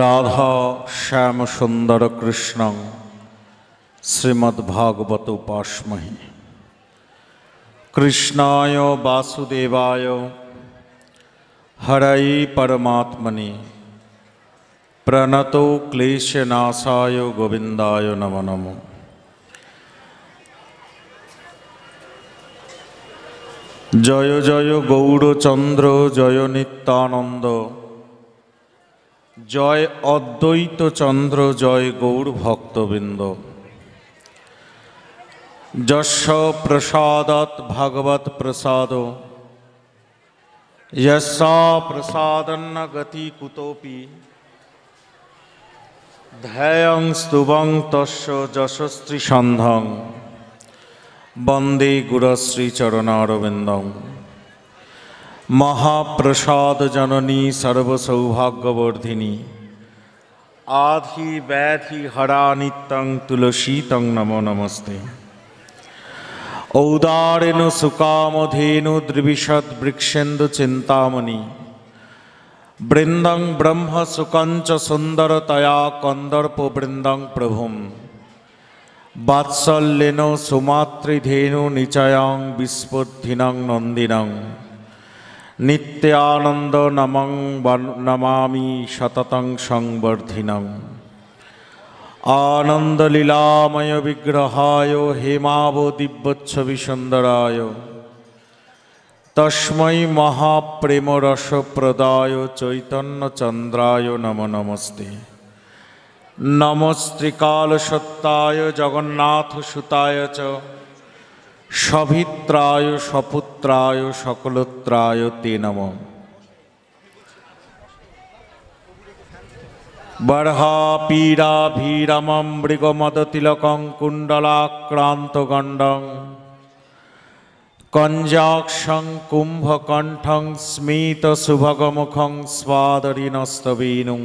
রাধা শ্যাম সুন্দর কৃষ্ণ শ্রীমদ্ভাগবত উপাসমহী কৃষ্ণায় বাসুদেবায় হরাই পরমাত্মনি প্রণত ক্লেশনাশায় গোবিন্দায় নম নম জয় জয় গৌরচন্দ্র জয় নিত্যানন্দ জয় অদ্বৈত চন্দ্র জয় গৌর ভক্তবৃন্দ যশ প্রসাদত ভাগবত প্রসাদ যশ প্রসাদন্ন গতি কুতোপি ধ্যায়ং স্তুবং তস্য যশস্ত্রী সন্ধং বন্দে গুরশ্রী চরণারবিন্দং মহাপ্রসাদ জননী সর্বসৌভাগ্যবর্ধিনী আধি ব্যাধি হরা নিত্যং তুলসী তং নম নমস্তে ঔদারেণ সুকামধেনু দ্রিবিশদ বৃক্ষেন্দু চিন্তামণি বৃন্দং ব্রহ্ম সুকঞ্চ সুন্দরতয়া কন্দর্প বৃন্দং প্রভুম বাৎসল্যেন সুমাতৃধেনু নিচয়ং বিস্পদ্ধিনং নন্দিনং নিত্যানন্দ নমং নমামি শততং সংবর্ধিনং আনন্দলীলাময় বিগ্রহায় হেমাব দিব্যচ্ছবি সুন্দরায় তস্মৈ মহাপ্রেমরসপ্রদায় চন্দ্রায় নম নমস্তে নমস্ত্রিকালসত্তায় জগন্নাথ সুতায় চ সভিত্রায় সপুত্রায় সকলত্রায় তে নম বর্হাপীরাভীরমম মৃগমদতিলকং কুণ্ডলাক্রান্তগণ্ডং কঞ্জাক্ষং কুম্ভকণ্ঠং স্মিতসুভগমুখং স্বাদরিণস্তবীনু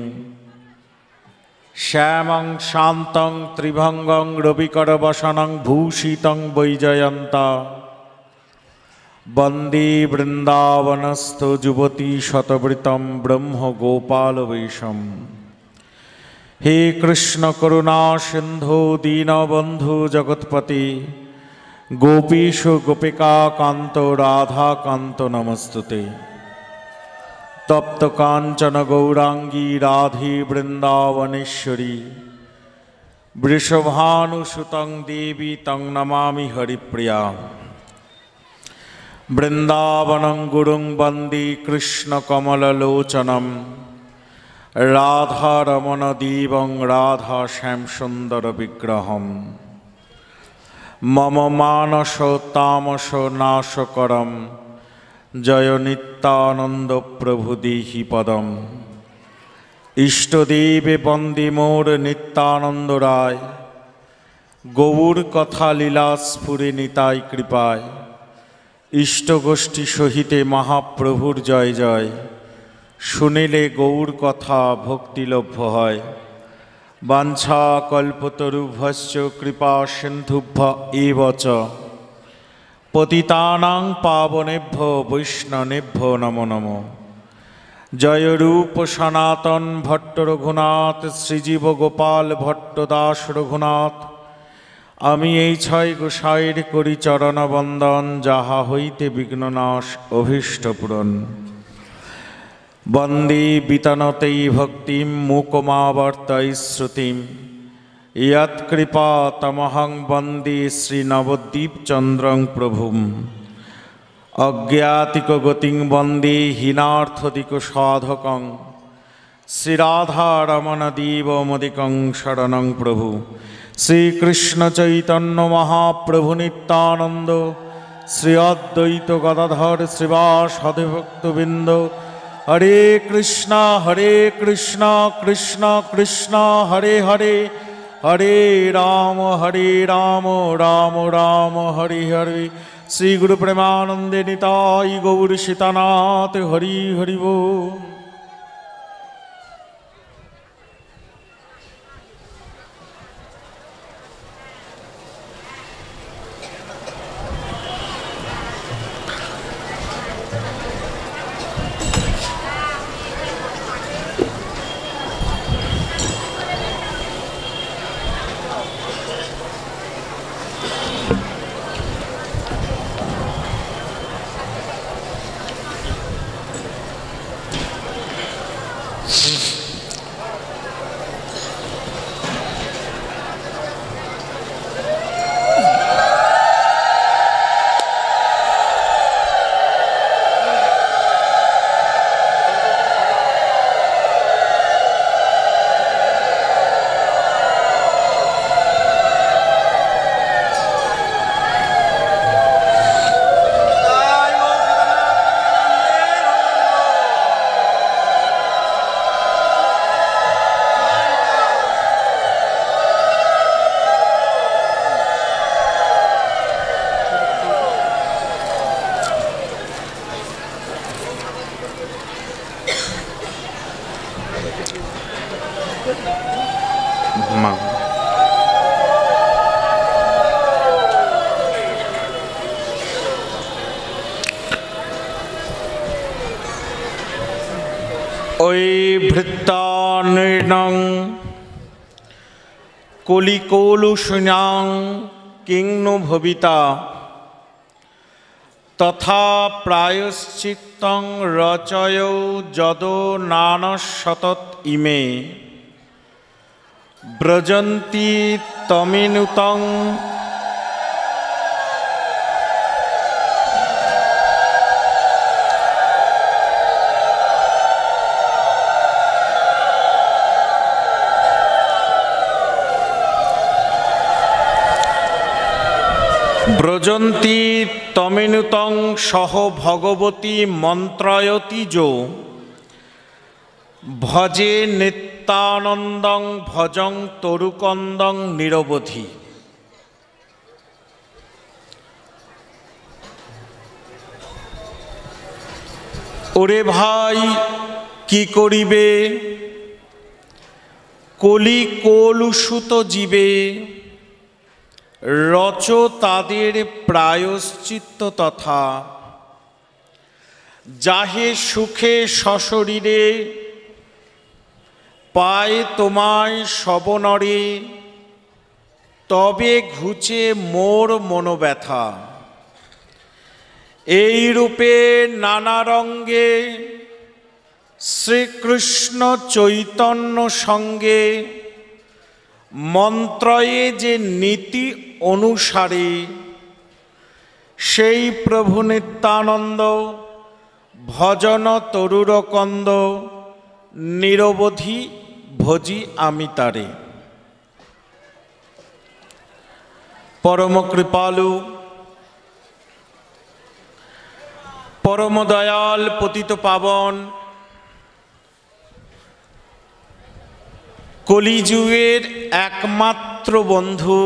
শ্যামং শান্তং ত্রিভঙ্গং রবিকর বসনং ভূষিতং বৈজয়ন্ত বন্দী বৃন্দাবনস্থ যুবতী শতবৃতম ব্রহ্ম গোপাল বৈশম হে কৃষ্ণ করুণা সিন্ধু দীনবন্ধু জগৎপতি গোপীশ গোপিকা কান্ত রাধা কান্ত নমস্তুতে তপ্ত কাঞ্চন গৌরাঙ্গী রাধি বৃন্দাবনেশ্বরী বৃষভানুসুতং দেবী তং নমামি হরিপ্রিয়া বৃন্দাবনং গুরুং বন্দে রাধারমণ রাধারমণদীবং রাধা শ্যামসুন্দর বিগ্রহ মম মানস তামস নাশকরম জয় নিত্যানন্দ প্রভু দিহি পদম ইষ্টদেব বন্দী মোর নিত্যানন্দ রায় গৌর কথা লীলাস ফুরে নিতাই কৃপায় ইষ্টগোষ্ঠী সহিতে মহাপ্রভুর জয় জয় শুনিলে গৌর কথা ভক্তিলভ্য হয় বাঞ্ছা কল্পতরুভ্যশ্চ কৃপা সিন্ধুভ্য বচ পতিতানাং পাবনেভ্য বৈষ্ণবেভ্য নম নম জয় রূপ সনাতন ভট্ট রঘুনাথ শ্রীজীব গোপাল ভট্ট দাস রঘুনাথ আমি এই ছয় গোসাইর করি বন্দন যাহা হইতে বিঘ্ননাশ অভীষ্ট পূরণ বন্দী বিতনতেই ভক্তিম মুকমাবর্তাই শ্রুতিম ইয়ৎকৃপা তমহং বন্দে শ্রীনবদ্বীপচন্দ্রং প্রভুম অজ্ঞাতিকগতিং বন্দে শ্রীরাধারমণ সাধকং শ্রীরাধারমণদীবমদিকং শরণং প্রভু শ্রীকৃষ্ণ চৈতন্য মহাপ্রভু নিত্যানন্দ শ্রী অদ্বৈত গদাধর শ্রীবাসভক্তবৃন্দ হরে কৃষ্ণ হরে কৃষ্ণ কৃষ্ণ কৃষ্ণ হরে হরে হরে রাম হরে রাম রাম রাম হরি হরে শ্রী গুরু প্রেমানন্দে নিতাই গৌর সীতানাথ হরি হরিব ঐভৃত্তানৃণং কলিকৌলুষুণাং কিং নো ভবিতা তথা প্রায়শ্চিত রচয় যদ নানশতত ইমে ব্রজন্তী তমিনুতং যজন্তি তমেনুতং সহ ভগবতী মন্ত্রয়তি যো ভজে নিত্যানন্দং ভজং তরুকন্দং নিরবধি ওরে ভাই কি করিবে কলি কলুষুত জীবে রচ তাদের প্রায়শ্চিত্ত তথা যাহে সুখে সশরীরে পায় তোমায় শবনরে তবে ঘুচে মোর মনোব্যথা এই রূপে নানা রঙ্গে শ্রীকৃষ্ণ চৈতন্য সঙ্গে মন্ত্রয়ে যে নীতি অনুসারে সেই প্রভু নিত্যানন্দ ভজন তরুরকন্দ নিরবধি ভজি আমি তারে পরম কৃপালু পরম দয়াল পতিত পাবন কলিযুগের একমাত্র বন্ধু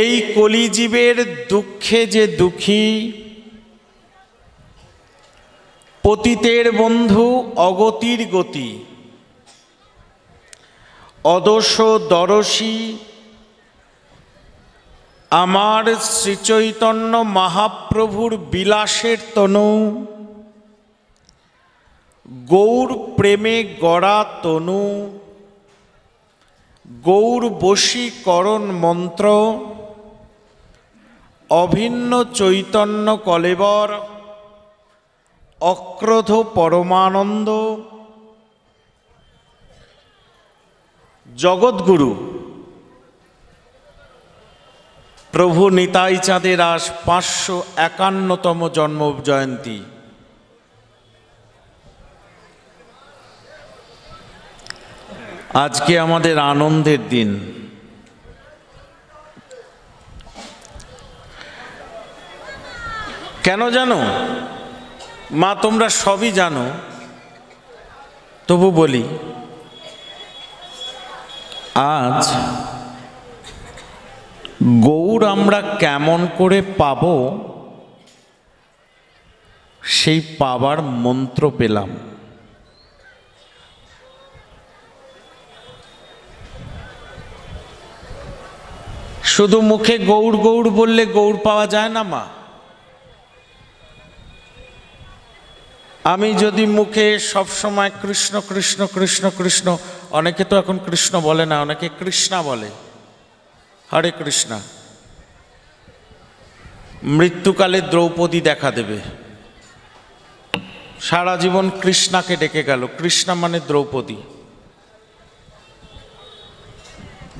এই কলিজীবের দুঃখে যে দুঃখী পতিতের বন্ধু অগতির গতি অদশ দরসী আমার শ্রীচৈতন্য মহাপ্রভুর বিলাসের তনু গৌর প্রেমে গড়া তনু গৌর বশীকরণ মন্ত্র অভিন্ন চৈতন্য কলেবর অক্রোধ পরমানন্দ জগৎগুরু প্রভু নিতাই চাঁদের আস পাঁচশো একান্নতম জন্ম জয়ন্তী আজকে আমাদের আনন্দের দিন কেন জানো মা তোমরা সবই জানো তবু বলি আজ গৌর আমরা কেমন করে পাব সেই পাবার মন্ত্র পেলাম শুধু মুখে গৌড় গৌড় বললে গৌড় পাওয়া যায় না মা আমি যদি মুখে সব সময় কৃষ্ণ কৃষ্ণ কৃষ্ণ কৃষ্ণ অনেকে তো এখন কৃষ্ণ বলে না অনেকে কৃষ্ণা বলে হরে কৃষ্ণা মৃত্যুকালে দ্রৌপদী দেখা দেবে সারা জীবন কৃষ্ণাকে ডেকে গেল কৃষ্ণা মানে দ্রৌপদী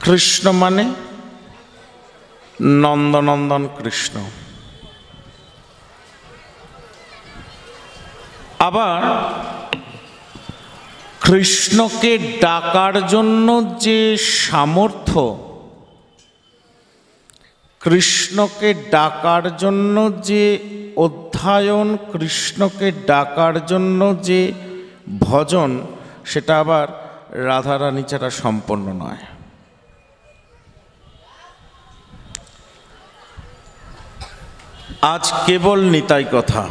কৃষ্ণ মানে নন্দনন্দন কৃষ্ণ আবার কৃষ্ণকে ডাকার জন্য যে সামর্থ্য কৃষ্ণকে ডাকার জন্য যে অধ্যায়ন কৃষ্ণকে ডাকার জন্য যে ভজন সেটা আবার রাধারানী ছাড়া সম্পন্ন নয় আজ কেবল নিতাই কথা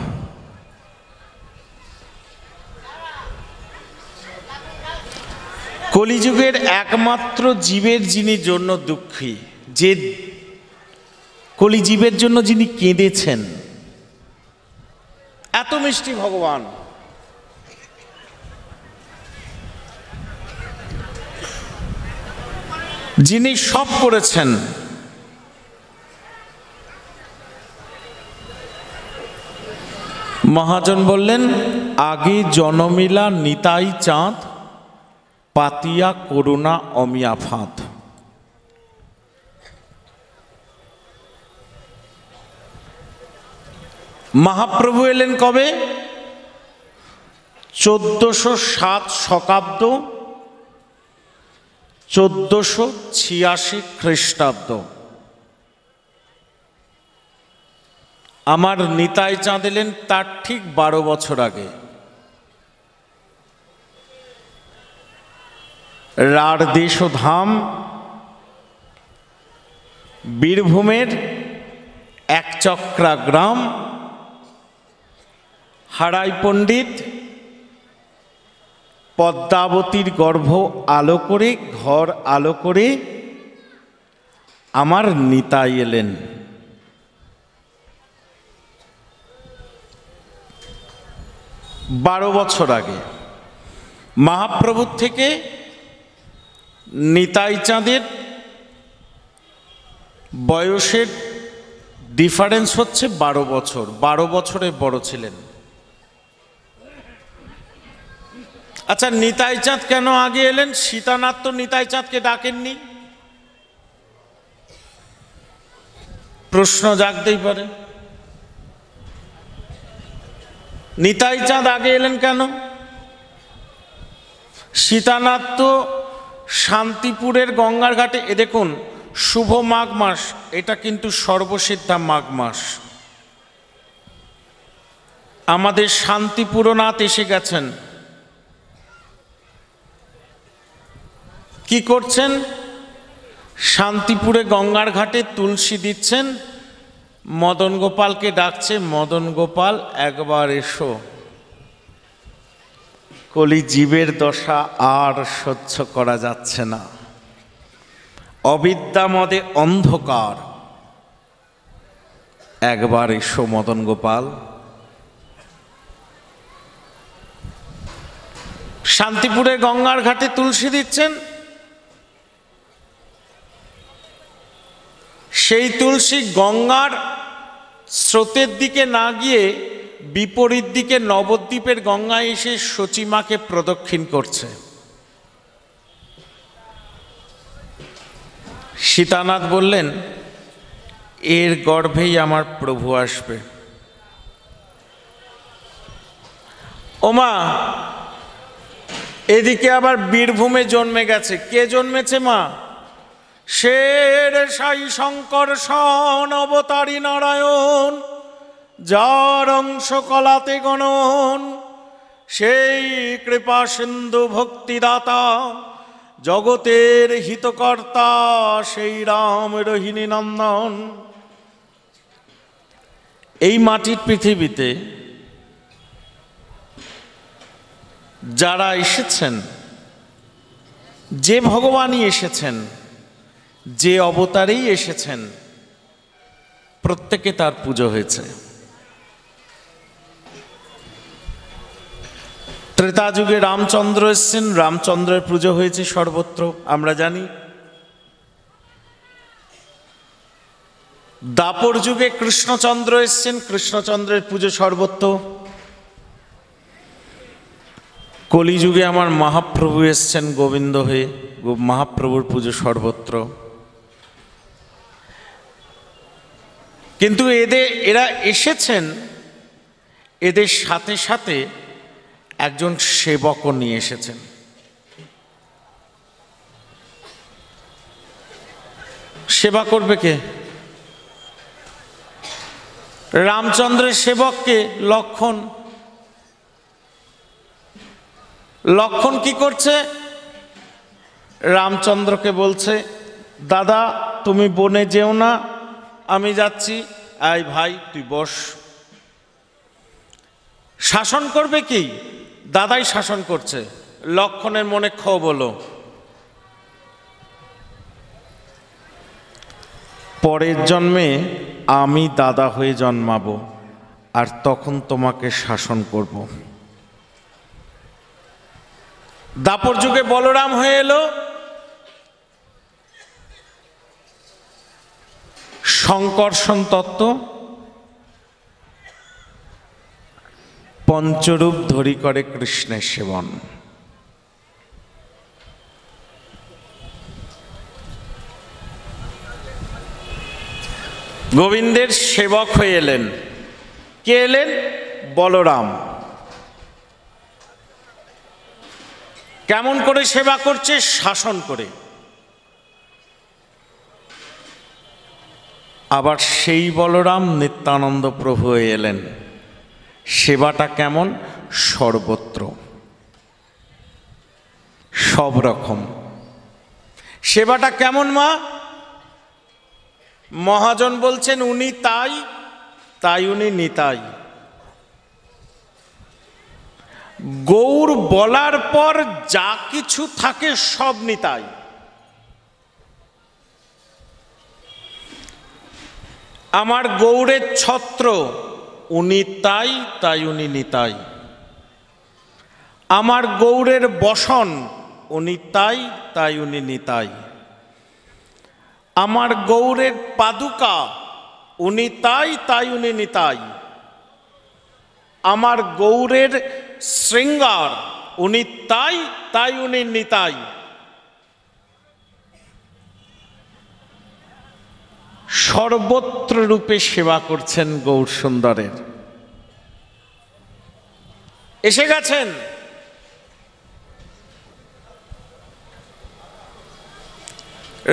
কলিযুগের একমাত্র জীবের যিনি জন্য দুঃখী যে কলিজীবের জন্য যিনি কেঁদেছেন এত মিষ্টি ভগবান যিনি সব করেছেন মহাজন বললেন আগে জনমিলা নিতাই চাঁদ পাতিয়া করুণা অমিয়া ফাঁদ মহাপ্রভু এলেন কবে চোদ্দশো সাত শকাব্দ চোদ্দশো ছিয়াশি খ্রিস্টাব্দ আমার নিতাই চাঁদ এলেন তার ঠিক বারো বছর আগে রার দেশ ও ধাম বীরভূমের একচক্রা গ্রাম হারাই পণ্ডিত পদ্মাবতীর গর্ভ আলো করে ঘর আলো করে আমার নিতাই এলেন বারো বছর আগে মহাপ্রভুর থেকে নিতাই চাঁদের বয়সের ডিফারেন্স হচ্ছে বারো বছর বারো বছরে বড় ছিলেন আচ্ছা নিতাই চাঁদ কেন আগে এলেন সীতানাথ তো নিতাই চাঁদকে ডাকেননি প্রশ্ন জাগতেই পারে নিতাই চাঁদ আগে এলেন কেন সীতানাথ তো শান্তিপুরের গঙ্গার ঘাটে এ দেখুন শুভ মাঘ মাস এটা কিন্তু সর্বসিদ্ধা মাঘ মাস আমাদের শান্তিপুরনাথ এসে গেছেন কি করছেন শান্তিপুরে গঙ্গার ঘাটে তুলসী দিচ্ছেন মদন গোপালকে ডাকছে মদন গোপাল একবার এসো কলি জীবের দশা আর সহ্য করা যাচ্ছে না অবিদ্যা মদে অন্ধকার একবার এসো মদন গোপাল শান্তিপুরে গঙ্গার ঘাটে তুলসী দিচ্ছেন সেই তুলসী গঙ্গার স্রোতের দিকে না গিয়ে বিপরীত দিকে নবদ্বীপের গঙ্গায় এসে সচিমাকে প্রদক্ষিণ করছে সীতানাথ বললেন এর গর্ভেই আমার প্রভু আসবে ওমা এদিকে আবার বীরভূমে জন্মে গেছে কে জন্মেছে মা শের সাই শঙ্কর সন অবতারী নারায়ণ যার অংশ কলাতে গণন সেই কৃপা সিন্ধু ভক্তিদাতা জগতের হিতকর্তা সেই রাম রোহিণী নন্দন এই মাটির পৃথিবীতে যারা এসেছেন যে ভগবানই এসেছেন যে অবতারেই এসেছেন প্রত্যেকে তার পুজো হয়েছে ত্রেতা যুগে রামচন্দ্র এসছেন রামচন্দ্রের পুজো হয়েছে সর্বত্র আমরা জানি দাপর যুগে কৃষ্ণচন্দ্র এসছেন কৃষ্ণচন্দ্রের পুজো সর্বত্র কলিযুগে আমার মহাপ্রভু এসছেন গোবিন্দ হয়ে মহাপ্রভুর পুজো সর্বত্র কিন্তু এদের এরা এসেছেন এদের সাথে সাথে একজন সেবকও নিয়ে এসেছেন সেবা করবে কে রামচন্দ্রের সেবককে লক্ষণ লক্ষণ কি করছে রামচন্দ্রকে বলছে দাদা তুমি বনে যেও না আমি যাচ্ছি আই ভাই তুই বস শাসন করবে কি দাদাই শাসন করছে লক্ষণের মনে ক্ষোভ হলো পরের জন্মে আমি দাদা হয়ে জন্মাব আর তখন তোমাকে শাসন করব দাপর যুগে বলরাম হয়ে এলো সংকর্ষণ তত্ত্ব পঞ্চরূপ ধরি করে কৃষ্ণের সেবন গোবিন্দের সেবক হয়ে এলেন কে এলেন বলরাম কেমন করে সেবা করছে শাসন করে আবার সেই বলরাম নিত্যানন্দ প্রভু এলেন সেবাটা কেমন সর্বত্র সব রকম সেবাটা কেমন মা মহাজন বলছেন উনি তাই তাই উনি নিতাই গৌর বলার পর যা কিছু থাকে সব নিতাই আমার গৌরের ছত্র উনি তাই তাই উনি নিতাই আমার গৌরের বসন উনি তাই তাই উনি নিতাই আমার গৌরের পাদুকা উনি তাই তাই উনি নিতাই আমার গৌরের শৃঙ্গার উনি তাই তাই উনি নিতাই সর্বত্র রূপে সেবা করছেন গৌর এসে গেছেন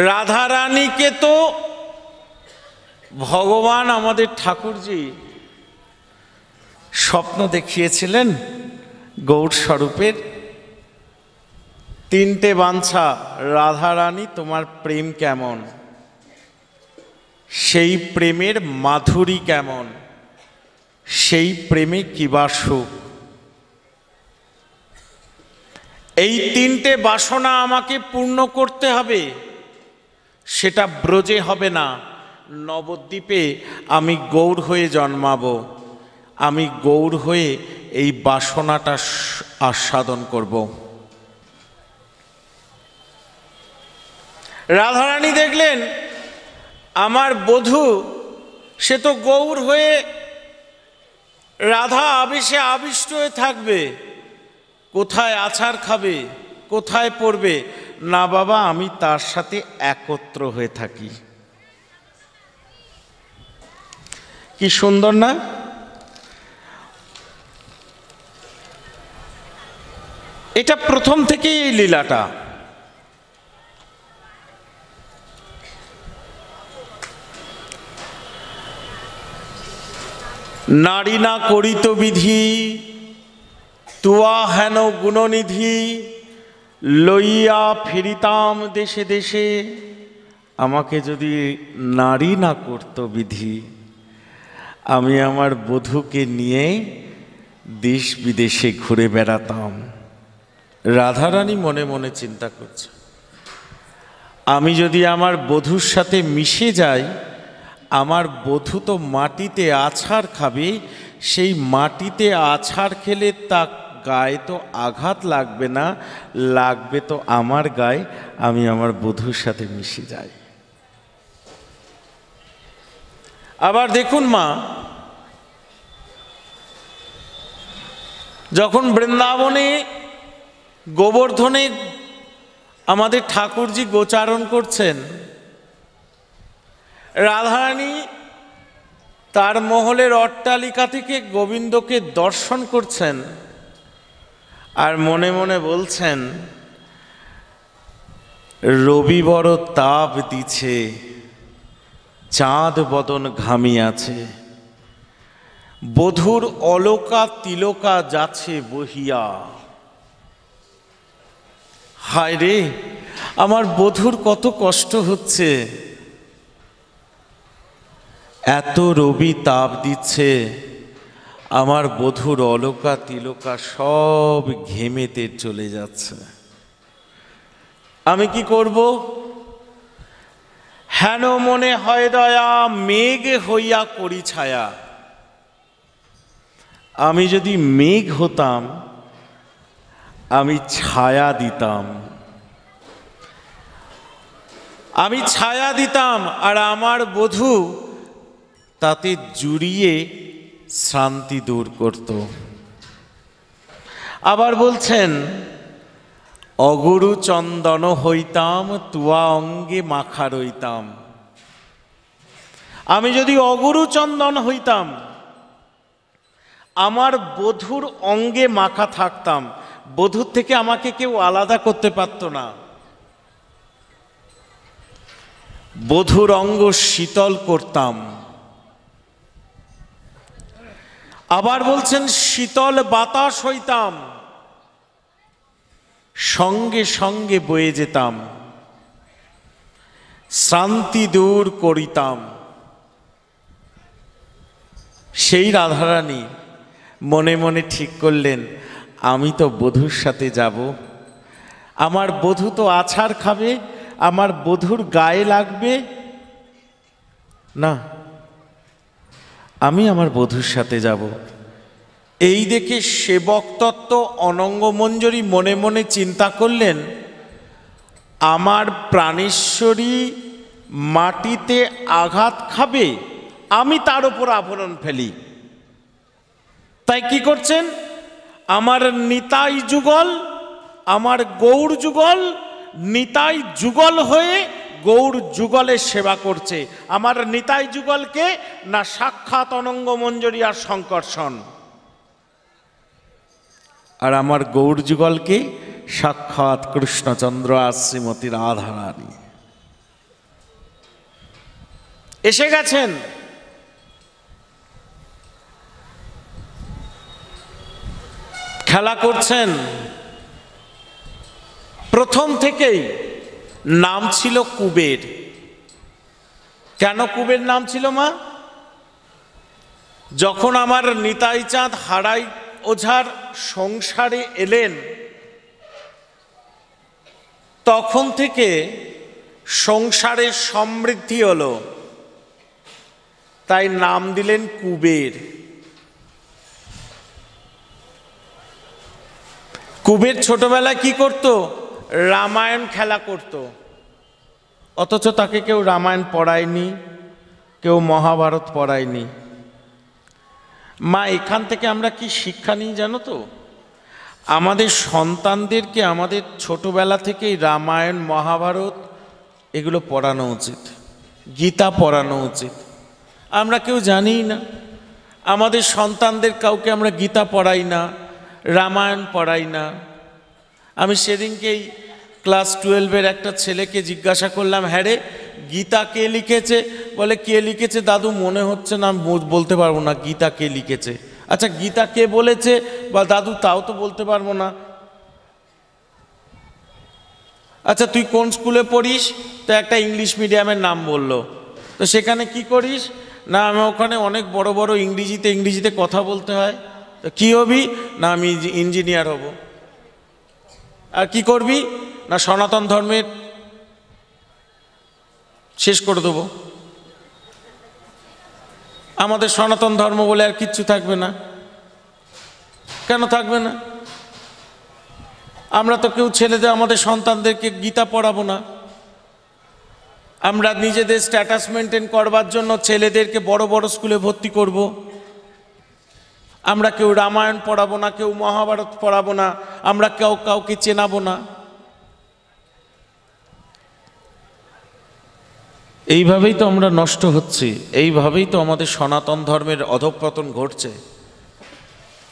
রাধারানীকে তো ভগবান আমাদের ঠাকুরজি স্বপ্ন দেখিয়েছিলেন গৌর স্বরূপের তিনটে বাঞ্ছা রাধারানী তোমার প্রেম কেমন সেই প্রেমের মাধুরী কেমন সেই প্রেমে কিবা সুখ এই তিনটে বাসনা আমাকে পূর্ণ করতে হবে সেটা ব্রজে হবে না নবদ্বীপে আমি গৌর হয়ে জন্মাব আমি গৌর হয়ে এই বাসনাটা আস্বাদন করব রাধারানী দেখলেন আমার বধূ সে তো গৌর হয়ে রাধা আবেশে আবিষ্ট হয়ে থাকবে কোথায় আছার খাবে কোথায় পড়বে না বাবা আমি তার সাথে একত্র হয়ে থাকি কি সুন্দর না এটা প্রথম থেকেই এই লীলাটা নারী না করিত বিধি তুয়া হেন গুণনিধি লইয়া ফিরিতাম দেশে দেশে আমাকে যদি নারী না করত বিধি আমি আমার বধূকে নিয়ে দেশ বিদেশে ঘুরে বেড়াতাম রাধারানী মনে মনে চিন্তা করছে আমি যদি আমার বধুর সাথে মিশে যাই আমার বধূ তো মাটিতে আছাড় খাবে সেই মাটিতে আছাড় খেলে তা গায়ে তো আঘাত লাগবে না লাগবে তো আমার গায়ে আমি আমার বধূর সাথে মিশে যাই আবার দেখুন মা যখন বৃন্দাবনে গোবর্ধনে আমাদের ঠাকুরজি গোচারণ করছেন রাধারানী তার মহলের অট্টালিকা থেকে গোবিন্দকে দর্শন করছেন আর মনে মনে বলছেন রবি বড় তাপ দিছে চাঁদ বদন আছে বধুর অলোকা তিলকা যাচ্ছে বহিয়া হায় রে আমার বধুর কত কষ্ট হচ্ছে এত রবি তাপ দিচ্ছে আমার বধুর অলকা তিলকা সব ঘেমেতে চলে যাচ্ছে আমি কি করব হেন মনে হয় দয়া মেঘ হইয়া করি ছায়া আমি যদি মেঘ হতাম আমি ছায়া দিতাম আমি ছায়া দিতাম আর আমার বধূ তাতে জুড়িয়ে শ্রান্তি দূর করত আবার বলছেন অগুরু চন্দন হইতাম তুয়া অঙ্গে মাখা রইতাম আমি যদি অগুরু চন্দন হইতাম আমার বধুর অঙ্গে মাখা থাকতাম বধুর থেকে আমাকে কেউ আলাদা করতে পারত না বধুর অঙ্গ শীতল করতাম আবার বলছেন শীতল বাতাস হইতাম সঙ্গে সঙ্গে বয়ে যেতাম শান্তি দূর করিতাম সেই রাধারানী মনে মনে ঠিক করলেন আমি তো বধুর সাথে যাব আমার বধু তো আছাড় খাবে আমার বধুর গায়ে লাগবে না আমি আমার বধুর সাথে যাব এই দেখে সেবক তত্ত্ব অনঙ্গ মনে মনে চিন্তা করলেন আমার প্রাণেশ্বরী মাটিতে আঘাত খাবে আমি তার উপর আভরণ ফেলি তাই কি করছেন আমার নিতাই যুগল আমার গৌর যুগল নিতাই যুগল হয়ে গৌর যুগলের সেবা করছে আমার নিতাই যুগলকে না সাক্ষাৎ অনঙ্গ মঞ্জরি আর সংকর্ষণ আর আমার গৌর যুগলকে সাক্ষাৎ কৃষ্ণচন্দ্র আর শ্রীমতির আধারানি এসে গেছেন খেলা করছেন প্রথম থেকেই নাম ছিল কুবের কেন কুবের নাম ছিল মা যখন আমার নিতাই চাঁদ হারাই ওঝার সংসারে এলেন তখন থেকে সংসারে সমৃদ্ধি হলো তাই নাম দিলেন কুবের কুবের ছোটবেলা কি করত রামায়ণ খেলা করতো অথচ তাকে কেউ রামায়ণ পড়ায়নি কেউ মহাভারত পড়ায়নি মা এখান থেকে আমরা কি শিক্ষা নিই জানো তো আমাদের সন্তানদেরকে আমাদের ছোটবেলা থেকেই রামায়ণ মহাভারত এগুলো পড়ানো উচিত গীতা পড়ানো উচিত আমরা কেউ জানি না আমাদের সন্তানদের কাউকে আমরা গীতা পড়াই না রামায়ণ পড়াই না আমি সেদিনকেই ক্লাস টুয়েলভের একটা ছেলেকে জিজ্ঞাসা করলাম হ্যাঁ রে গীতা কে লিখেছে বলে কে লিখেছে দাদু মনে হচ্ছে না বলতে পারবো না গীতা কে লিখেছে আচ্ছা গীতা কে বলেছে বা দাদু তাও তো বলতে পারবো না আচ্ছা তুই কোন স্কুলে পড়িস তো একটা ইংলিশ মিডিয়ামের নাম বললো তো সেখানে কি করিস না আমি ওখানে অনেক বড় বড় ইংরেজিতে ইংরেজিতে কথা বলতে হয় তো কী হবি না আমি ইঞ্জিনিয়ার হব আর কি করবি না সনাতন ধর্মের শেষ করে দেব আমাদের সনাতন ধর্ম বলে আর কিচ্ছু থাকবে না কেন থাকবে না আমরা তো কেউ ছেলেদের আমাদের সন্তানদেরকে গীতা পড়াবো না আমরা নিজেদের স্ট্যাটাস মেনটেন করবার জন্য ছেলেদেরকে বড় বড় স্কুলে ভর্তি করব। আমরা কেউ রামায়ণ পড়াবো না কেউ মহাভারত পড়াবো না আমরা কেউ কাউকে চেনাবো না এইভাবেই তো আমরা নষ্ট হচ্ছি এইভাবেই তো আমাদের সনাতন ধর্মের অধঃপতন ঘটছে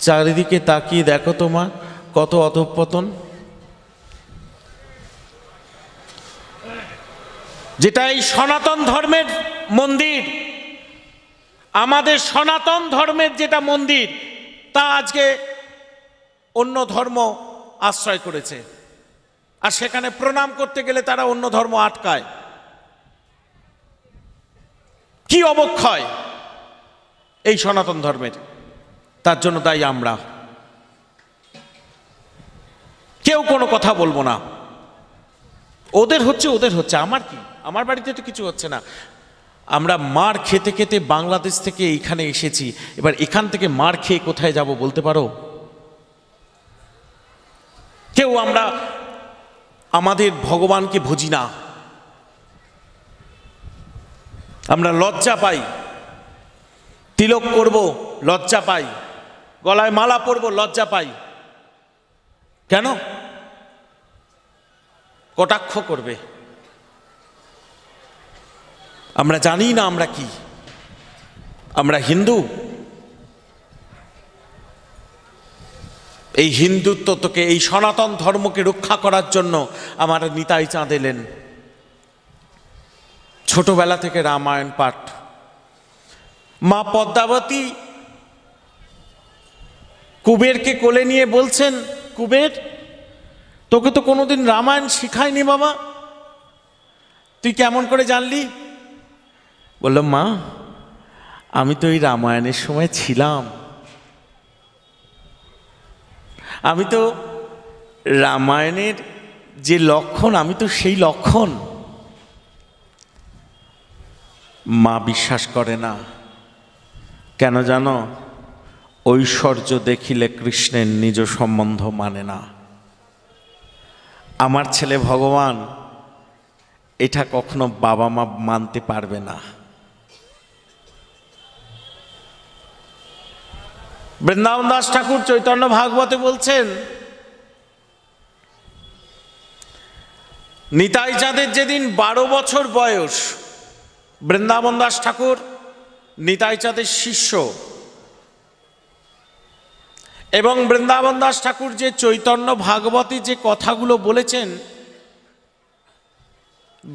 চারিদিকে তাকিয়ে দেখো তোমা কত অধঃপতন যেটা এই সনাতন ধর্মের মন্দির আমাদের সনাতন ধর্মের যেটা মন্দির তা আজকে অন্য ধর্ম আশ্রয় করেছে আর সেখানে প্রণাম করতে গেলে তারা অন্য ধর্ম আটকায় কি অবক্ষয় এই সনাতন ধর্মের তার জন্য তাই আমরা কেউ কোনো কথা বলবো না ওদের হচ্ছে ওদের হচ্ছে আমার কি আমার বাড়িতে তো কিছু হচ্ছে না আমরা মার খেতে খেতে বাংলাদেশ থেকে এইখানে এসেছি এবার এখান থেকে মার খেয়ে কোথায় যাব বলতে পারো কেউ আমরা আমাদের ভগবানকে ভুজি না আমরা লজ্জা পাই তিলক করব লজ্জা পাই গলায় মালা পরব লজ্জা পাই কেন কটাক্ষ করবে আমরা জানি না আমরা কি আমরা হিন্দু এই হিন্দুত্ব তোকে এই সনাতন ধর্মকে রক্ষা করার জন্য আমার নিতাই চাঁদ এলেন ছোটবেলা থেকে রামায়ণ পাঠ মা পদ্মাবতী কুবেরকে কোলে নিয়ে বলছেন কুবের তোকে তো কোনোদিন রামায়ণ শিখায়নি বাবা তুই কেমন করে জানলি বলল মা আমি তো ওই রামায়ণের সময় ছিলাম আমি তো রামায়ণের যে লক্ষণ আমি তো সেই লক্ষণ মা বিশ্বাস করে না কেন জানো ঐশ্বর্য দেখিলে কৃষ্ণের নিজ সম্বন্ধ মানে না আমার ছেলে ভগবান এটা কখনো বাবা মা মানতে পারবে না বৃন্দাবন দাস ঠাকুর চৈতন্য ভাগবতে বলছেন নিতাই চাঁদের যেদিন বারো বছর বয়স বৃন্দাবন দাস ঠাকুর নিতাইচাঁদের শিষ্য এবং বৃন্দাবন দাস ঠাকুর যে চৈতন্য ভাগবতী যে কথাগুলো বলেছেন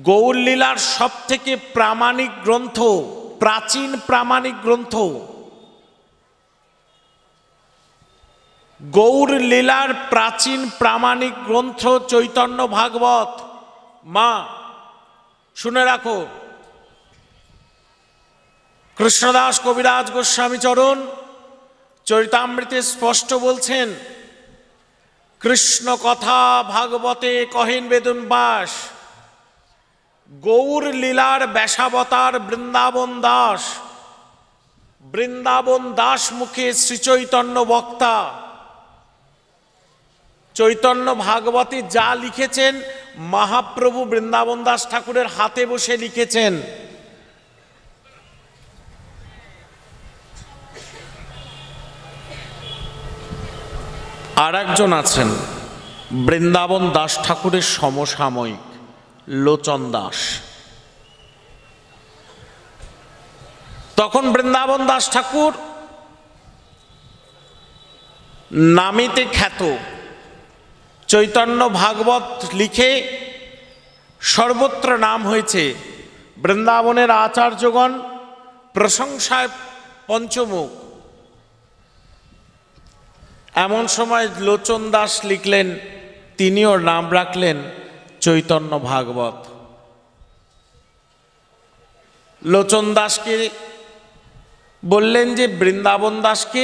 গৌরলীলার সব থেকে প্রামাণিক গ্রন্থ প্রাচীন প্রামাণিক গ্রন্থ গৌরলীলার প্রাচীন প্রামাণিক গ্রন্থ চৈতন্য ভাগবত মা শুনে রাখো কৃষ্ণদাস কবিরাজ গোস্বামী চরণ চরিতামৃতে স্পষ্ট বলছেন কৃষ্ণ কথা ভাগবতে কহেন বেদুন বাস গৌর লীলার ব্যাসাবতার বৃন্দাবন দাস বৃন্দাবন দাস মুখে শ্রীচৈতন্য বক্তা চৈতন্য ভাগবতী যা লিখেছেন মহাপ্রভু বৃন্দাবন দাস ঠাকুরের হাতে বসে লিখেছেন আর একজন আছেন বৃন্দাবন দাস ঠাকুরের সমসাময়িক লোচন দাস তখন বৃন্দাবন দাস ঠাকুর নামিতে খ্যাত চৈতন্য ভাগবত লিখে সর্বত্র নাম হয়েছে বৃন্দাবনের আচার্যগণ প্রশংসায় পঞ্চমুখ এমন সময় লোচন দাস লিখলেন তিনিও নাম রাখলেন চৈতন্য ভাগবত লোচন দাসকে বললেন যে বৃন্দাবন দাসকে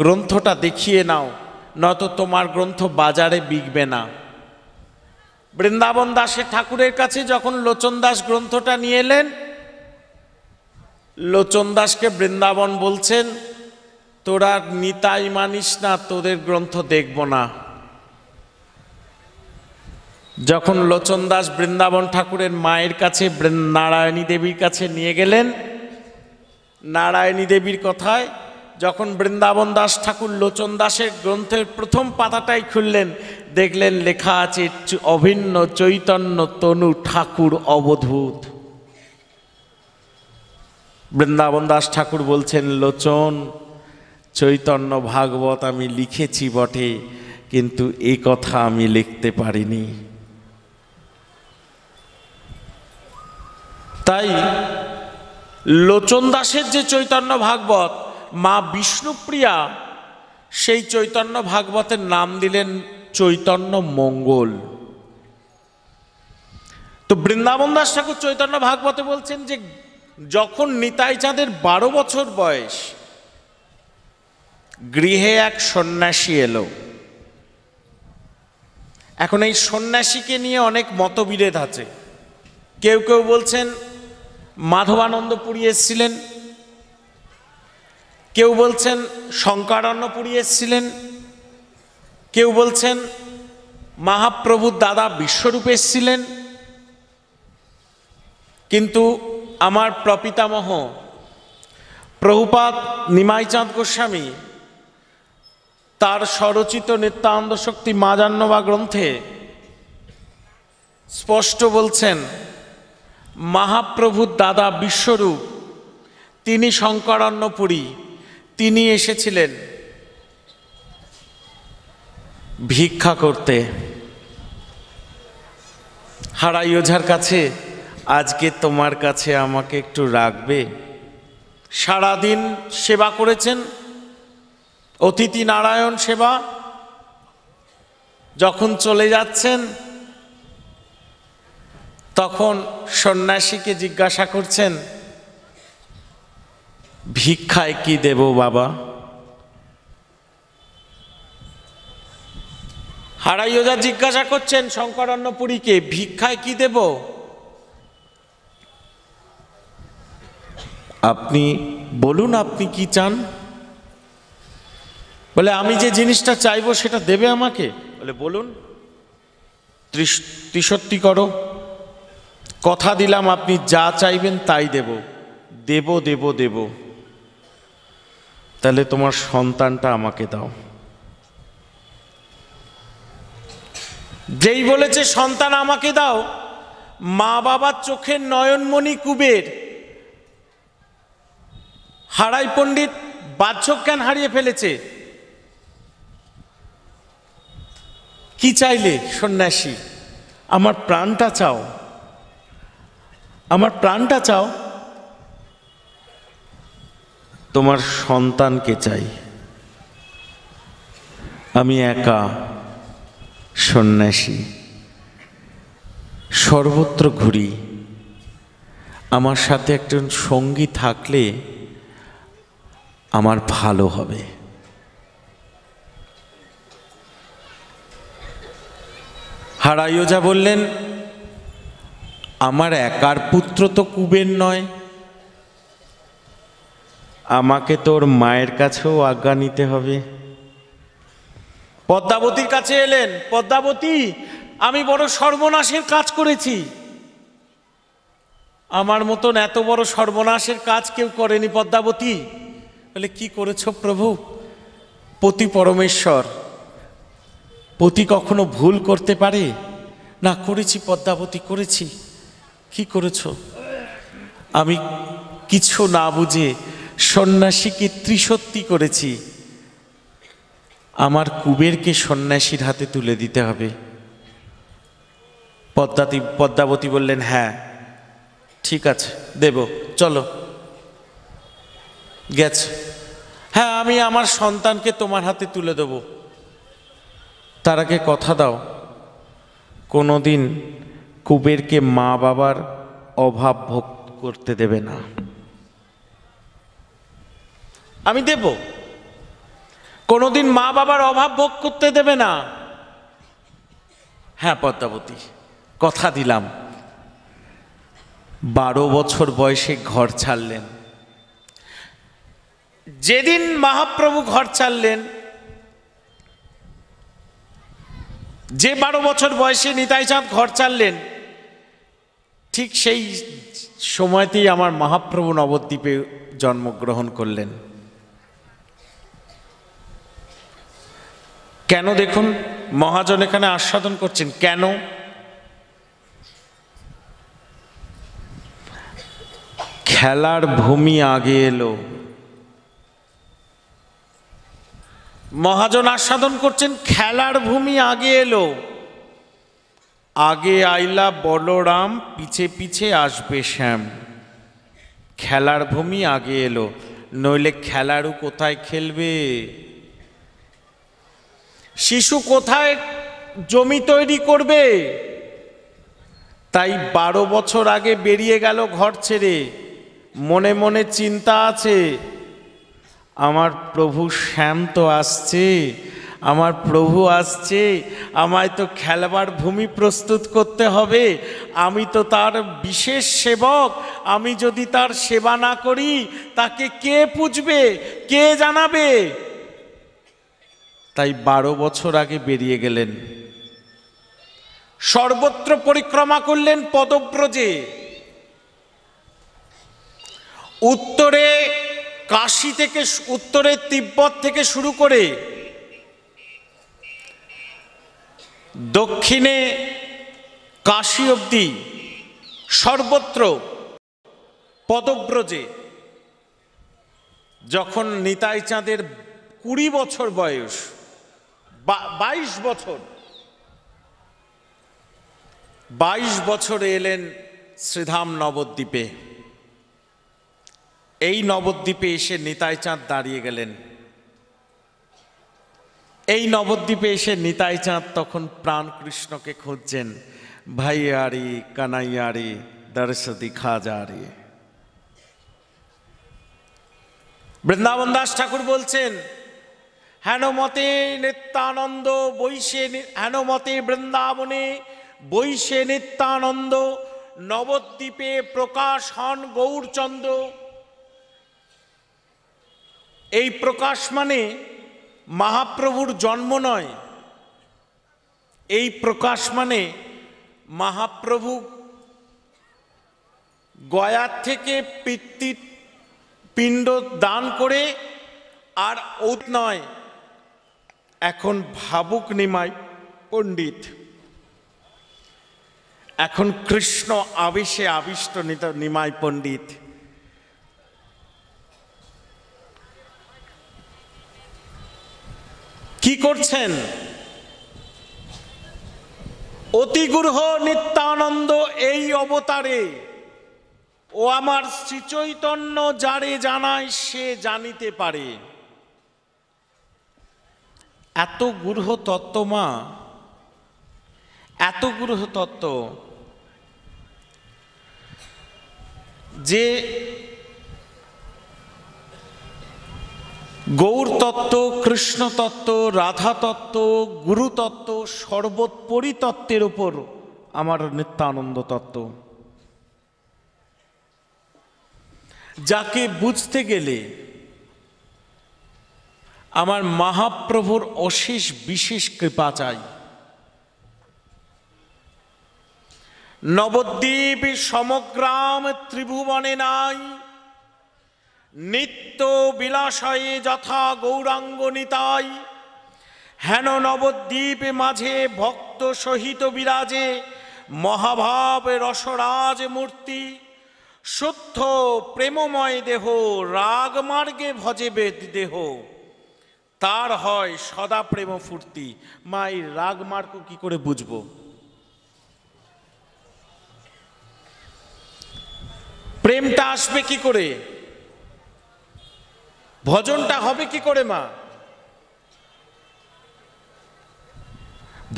গ্রন্থটা দেখিয়ে নাও নয়তো তোমার গ্রন্থ বাজারে বিকবে না বৃন্দাবন দাসের ঠাকুরের কাছে যখন লোচন দাস গ্রন্থটা নিয়ে এলেন লোচন দাসকে বৃন্দাবন বলছেন তোরা নিতাই মানিস না তোদের গ্রন্থ দেখব না যখন লোচন দাস বৃন্দাবন ঠাকুরের মায়ের কাছে নারায়ণী দেবীর কাছে নিয়ে গেলেন নারায়ণী দেবীর কথায় যখন বৃন্দাবন দাস ঠাকুর লোচন দাসের গ্রন্থের প্রথম পাতাটাই খুললেন দেখলেন লেখা আছে অভিন্ন চৈতন্য তনু ঠাকুর অবধূত বৃন্দাবন দাস ঠাকুর বলছেন লোচন চৈতন্য ভাগবত আমি লিখেছি বটে কিন্তু এ কথা আমি লিখতে পারিনি তাই লোচন দাসের যে চৈতন্য ভাগবত মা বিষ্ণুপ্রিয়া সেই চৈতন্য ভাগবতের নাম দিলেন চৈতন্য মঙ্গল তো বৃন্দাবন দাস ঠাকুর চৈতন্য ভাগবতে বলছেন যে যখন নিতাই চাঁদের বারো বছর বয়স গৃহে এক সন্ন্যাসী এলো এখন এই সন্ন্যাসীকে নিয়ে অনেক মতবিভেদ আছে কেউ কেউ বলছেন মাধবানন্দ পুরী এসেছিলেন কেউ বলছেন শঙ্করান্ন পুরী এসেছিলেন কেউ বলছেন মহাপ্রভুর দাদা বিশ্বরূপ এসেছিলেন কিন্তু আমার প্রপিতামহ প্রভুপাত নিমাইচাঁদ গোস্বামী তার স্বরচিত নিত্যানন্দ শক্তি মাজান্নবা গ্রন্থে স্পষ্ট বলছেন মহাপ্রভুর দাদা বিশ্বরূপ তিনি শঙ্করান্নপুরী তিনি এসেছিলেন ভিক্ষা করতে হারাই ওঝার কাছে আজকে তোমার কাছে আমাকে একটু রাখবে সারাদিন সেবা করেছেন অতিথি নারায়ণ সেবা যখন চলে যাচ্ছেন তখন সন্ন্যাসীকে জিজ্ঞাসা করছেন ভিক্ষায় কি দেব বাবা হারাইয়োজা জিজ্ঞাসা করছেন শঙ্করান্নপুরীকে ভিক্ষায় কি দেব আপনি বলুন আপনি কি চান বলে আমি যে জিনিসটা চাইবো সেটা দেবে আমাকে বলে বলুন ত্রিসত্যি করো কথা দিলাম আপনি যা চাইবেন তাই দেব দেব দেব দেব তাহলে তোমার সন্তানটা আমাকে দাও যেই বলেছে সন্তান আমাকে দাও মা বাবার চোখের নয়নমণি কুবের হারাই পণ্ডিত জ্ঞান হারিয়ে ফেলেছে কি চাইলে সন্ন্যাসী আমার প্রাণটা চাও আমার প্রাণটা চাও তোমার সন্তানকে চাই আমি একা সন্ন্যাসী সর্বত্র ঘুরি আমার সাথে একজন সঙ্গী থাকলে আমার ভালো হবে হারাইও যা বললেন আমার একার পুত্র তো কুবের নয় আমাকে তোর মায়ের কাছেও আজ্ঞা নিতে হবে পদ্মাবতীর কাছে এলেন পদ্মাবতী আমি বড় সর্বনাশের কাজ করেছি আমার মতন এত বড় সর্বনাশের কাজ কেউ করেনি পদ্মাবতী বলে কি করেছ প্রভু পতি পরমেশ্বর পতি কখনো ভুল করতে পারে না করেছি পদ্মাবতী করেছি কি করেছ আমি কিছু না বুঝে সন্ন্যাসীকে ত্রিসত্যি করেছি আমার কুবেরকে সন্ন্যাসীর হাতে তুলে দিতে হবে পদ্মাতি পদ্মাবতী বললেন হ্যাঁ ঠিক আছে দেব চলো গেছ হ্যাঁ আমি আমার সন্তানকে তোমার হাতে তুলে দেবো তার আগে কথা দাও কোনো দিন কুবেরকে মা বাবার অভাব ভোগ করতে দেবে না আমি দেব কোনোদিন মা বাবার অভাব ভোগ করতে দেবে না হ্যাঁ পদ্মাবতী কথা দিলাম বারো বছর বয়সে ঘর ছাড়লেন যেদিন মহাপ্রভু ঘর ছাড়লেন যে বারো বছর বয়সে চাঁদ ঘর চাললেন ঠিক সেই সময়তেই আমার মহাপ্রভু নবদ্বীপে জন্মগ্রহণ করলেন কেন দেখুন মহাজন এখানে আস্বাদন করছেন কেন খেলার ভূমি আগে এলো মহাজন আস্বাদন করছেন খেলার ভূমি আগে এলো আগে আইলা বলরাম পিছে পিছে আসবে শ্যাম খেলার ভূমি আগে এলো নইলে খেলারু কোথায় খেলবে শিশু কোথায় জমি তৈরি করবে তাই বারো বছর আগে বেরিয়ে গেল ঘর ছেড়ে মনে মনে চিন্তা আছে আমার প্রভু শ্যাম তো আসছে আমার প্রভু আসছে আমায় তো খেলবার ভূমি প্রস্তুত করতে হবে আমি তো তার বিশেষ সেবক আমি যদি তার সেবা না করি তাকে কে পুজবে কে জানাবে তাই বারো বছর আগে বেরিয়ে গেলেন সর্বত্র পরিক্রমা করলেন পদব্রজে উত্তরে কাশি থেকে উত্তরে তিব্বত থেকে শুরু করে দক্ষিণে কাশি অবধি সর্বত্র পদব্রজে যখন নিতাই চাঁদের কুড়ি বছর বয়স বাইশ বছর বাইশ বছর এলেন শ্রীধাম নবদ্বীপে এই নবদ্বীপে এসে নিতাই চাঁদ দাঁড়িয়ে গেলেন এই নবদ্বীপে এসে নিতাই চাঁদ তখন প্রাণকৃষ্ণকে খুঁজছেন ভাইয়ারি কানাইয়ারি দর্শদি খাজারি বৃন্দাবন দাস ঠাকুর বলছেন হেনমতে নিত্যানন্দ বৈশে হেনমতে বৃন্দাবনে বৈশে নিত্যানন্দ নবদ্বীপে প্রকাশ হন গৌরচন্দ্র এই প্রকাশ মানে মহাপ্রভুর জন্ম নয় এই প্রকাশ মানে মহাপ্রভু গয়া থেকে পিতৃ পিণ্ড দান করে আর ওত নয় এখন ভাবুক নিমাই পণ্ডিত এখন কৃষ্ণ আবিষে আবিষ্ট নিমাই পণ্ডিত কি করছেন অতিগ্রহ নিত্যানন্দ এই অবতারে ও আমার শ্রীচৈতন্য যারে জানায় সে জানিতে পারে এত গুরুহ তত্ত্ব মা এত গুরুহ তত্ত্ব যে গৌরতত্ত্ব কৃষ্ণতত্ত্ব রাধাতত্ত্ব রাধা তত্ত্ব গুরুতত্ত্ব সর্বোৎপরি তত্ত্বের উপর আমার নিত্যানন্দ তত্ত্ব যাকে বুঝতে গেলে আমার মহাপ্রভুর অশেষ বিশেষ কৃপা চাই নবদ্বীপ সমগ্রাম ত্রিভুবনে নাই নিত্য বিলাসায় যথা গৌরাঙ্গ নিতাই হেন নবদ্বীপ মাঝে ভক্ত সহিত বিরাজে মহাভাব রসরাজ মূর্তি শুদ্ধ প্রেমময় দেহ রাগমার্গে ভজে বেদ দেহ তার হয় সদা প্রেম ফুর্তি মা এই রাগমার্গ কি করে বুঝব প্রেমটা আসবে কি করে ভজনটা হবে কি করে মা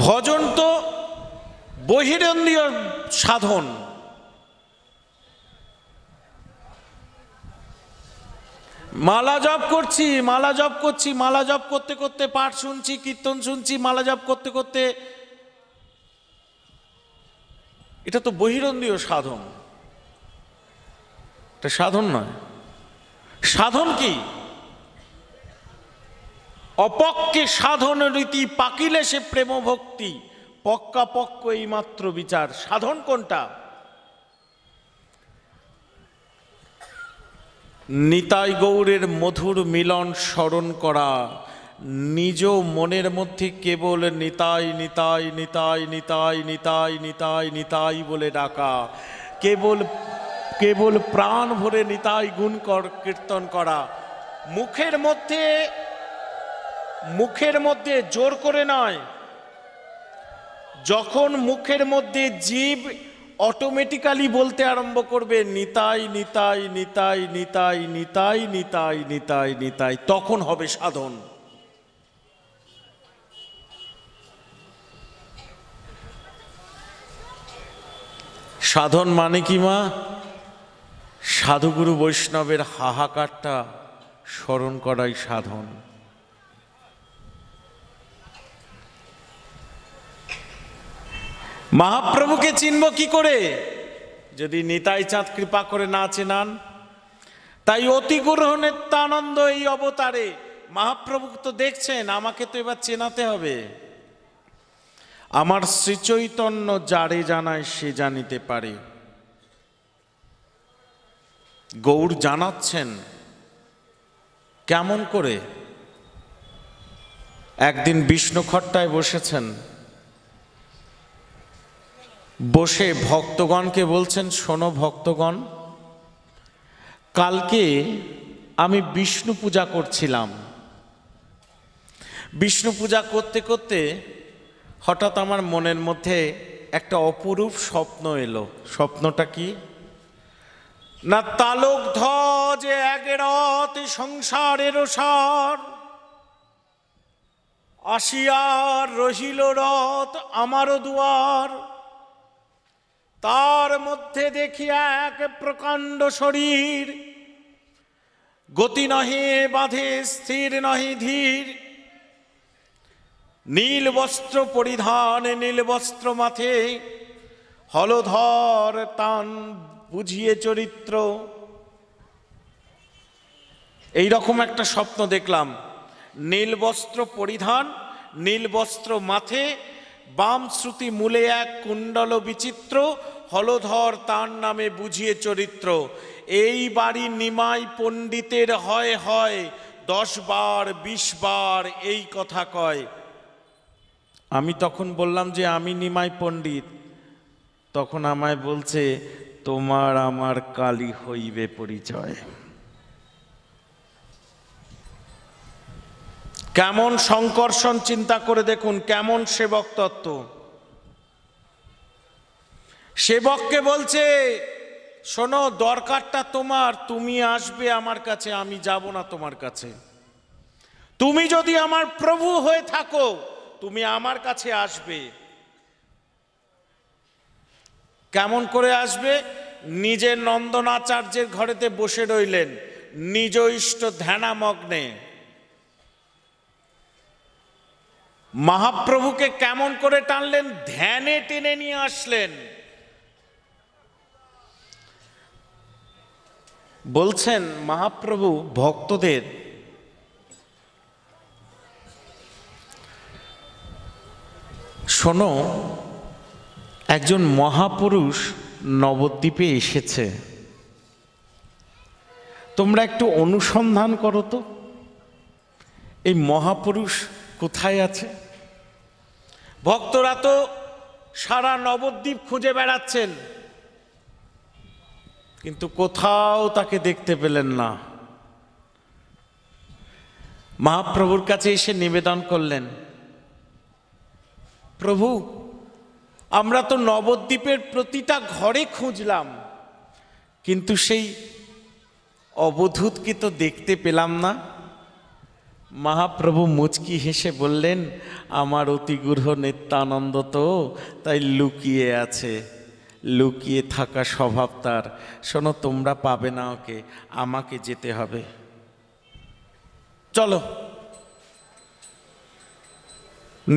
ভজন তো বহিরন্দ্রীয় সাধন মালা জপ করছি মালা জপ করছি মালা জপ করতে করতে পাঠ শুনছি কীর্তন শুনছি মালা জপ করতে করতে এটা তো বহিরন্দ্রীয় সাধন এটা সাধন নয় সাধন কি অপক্ষে সাধন রীতি পাকিলে সে প্রেম ভক্তি পক্কাপক্ক এই মাত্র বিচার সাধন কোনটা নিতাই গৌরের মধুর মিলন স্মরণ করা নিজ মনের মধ্যে কেবল নিতাই নিতাই নিতাই নিতাই নিতাই নিতাই নিতাই বলে ডাকা কেবল কেবল প্রাণ ভরে নিতাই গুণ কর কীর্তন করা মুখের মধ্যে মুখের মধ্যে জোর করে নয় যখন মুখের মধ্যে জীব অটোমেটিক্যালি বলতে আরম্ভ করবে নিতাই নিতাই নিতাই নিতাই নিতাই নিতাই নিতাই নিতাই তখন হবে সাধন সাধন মানে কি মা সাধুগুরু বৈষ্ণবের হাহাকারটা স্মরণ করাই সাধন মহাপ্রভুকে চিনব কি করে যদি নিতাই চাঁদ কৃপা করে না চেনান তাই অতি গ্রহণের নিত্যানন্দ এই অবতারে মহাপ্রভু তো দেখছেন আমাকে তো এবার চেনাতে হবে আমার শ্রীচৈতন্য যারে জানায় সে জানিতে পারে গৌর জানাচ্ছেন কেমন করে একদিন বিষ্ণু খট্টায় বসেছেন বসে ভক্তগণকে বলছেন শোনো ভক্তগণ কালকে আমি বিষ্ণু পূজা করছিলাম বিষ্ণু পূজা করতে করতে হঠাৎ আমার মনের মধ্যে একটা অপরূপ স্বপ্ন এলো স্বপ্নটা কি না তালক ধ্বজ এগেরত সংসারের সার আসিয়ার রহিল রথ আমারও দুয়ার তার মধ্যে দেখি এক প্রকাণ্ড শরীর গতি নহে বাঁধে স্থির নহে ধীর নীল বস্ত্র পরিধান নীল বস্ত্র মাথে হলধর তান বুঝিয়ে চরিত্র এই রকম একটা স্বপ্ন দেখলাম নীল বস্ত্র পরিধান নীল বস্ত্র মাথে বাম শ্রুতি মূলে এক কুণ্ডল বিচিত্র হলধর তার নামে বুঝিয়ে চরিত্র এই বাড়ি নিমাই পণ্ডিতের হয় হয় দশ বার বিশ বার এই কথা কয় আমি তখন বললাম যে আমি নিমাই পণ্ডিত তখন আমায় বলছে তোমার আমার কালী হইবে পরিচয় কেমন সংকর্ষণ চিন্তা করে দেখুন কেমন সেবক তত্ত্ব সেবককে বলছে শোনো দরকারটা তোমার তুমি আসবে আমার কাছে আমি যাব না তোমার কাছে তুমি যদি আমার প্রভু হয়ে থাকো তুমি আমার কাছে আসবে কেমন করে আসবে নিজের নন্দনাচার্যের ঘরেতে বসে রইলেন নিজ ইষ্ট ধ্যানামগ্নে মহাপ্রভুকে কেমন করে টানলেন ধ্যানে টেনে নিয়ে আসলেন বলছেন মহাপ্রভু ভক্তদের শোনো একজন মহাপুরুষ নবদ্বীপে এসেছে তোমরা একটু অনুসন্ধান করো তো এই মহাপুরুষ কোথায় আছে ভক্তরা তো সারা নবদ্বীপ খুঁজে বেড়াচ্ছেন কিন্তু কোথাও তাকে দেখতে পেলেন না মহাপ্রভুর কাছে এসে নিবেদন করলেন প্রভু আমরা তো নবদ্বীপের প্রতিটা ঘরে খুঁজলাম কিন্তু সেই অবধূতকে তো দেখতে পেলাম না মহাপ্রভু মুচকি হেসে বললেন আমার অতিগ্রহ নিত্যানন্দ তো তাই লুকিয়ে আছে লুকিয়ে থাকা স্বভাব তার শোনো তোমরা পাবে না ওকে আমাকে যেতে হবে চলো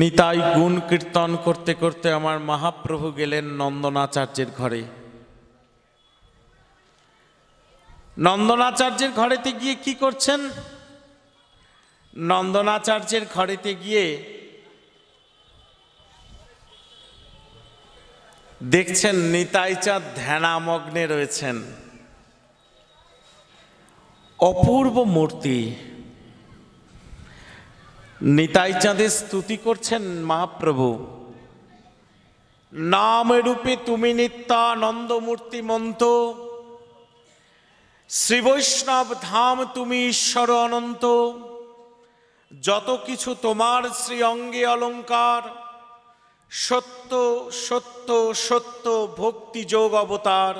নিতাই গুণ কীর্তন করতে করতে আমার মহাপ্রভু গেলেন নন্দনাচার্যের ঘরে নন্দনাচার্যের ঘরেতে গিয়ে কি করছেন নন্দনাচার্যের ঘরেতে গিয়ে দেখছেন নিতাইচাঁদ ধ্যানামগ্নে রয়েছেন অপূর্ব মূর্তি নিতাইচাঁদের স্তুতি করছেন মহাপ্রভু নাম রূপে তুমি নিত্যানন্দমূর্তি মন্ত শ্রী বৈষ্ণব ধাম তুমি ঈশ্বর অনন্ত যত কিছু তোমার শ্রী অঙ্গে অলঙ্কার সত্য সত্য সত্য ভক্তি যোগ অবতার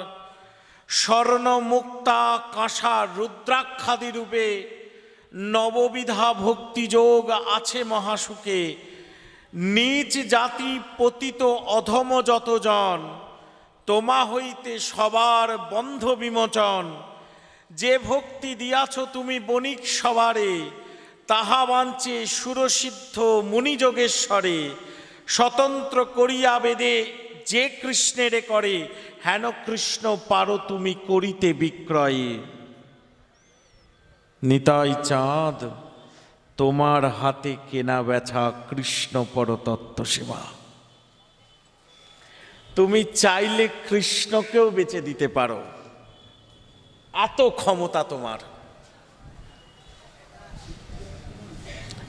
স্বর্ণ মুক্তা কাঁসা রুদ্রাক্ষাদি রূপে নববিধা ভক্তিযোগ আছে মহাসুকে নিজ জাতি পতিত অধম যতজন তোমা হইতে সবার বন্ধ বিমোচন যে ভক্তি দিয়াছ তুমি বণিক সবারে তাহা বাঞ্চে সুরসিদ্ধ মুনিযোগেশ্বরে স্বতন্ত্র করিয়া বেদে যে কৃষ্ণের করে হেন কৃষ্ণ পারো তুমি করিতে বিক্রয়ে নিতাই চাঁদ তোমার হাতে কেনা ব্যথা কৃষ্ণ পরতত্ত্ব সেবা তুমি চাইলে কৃষ্ণকেও বেঁচে দিতে পারো এত ক্ষমতা তোমার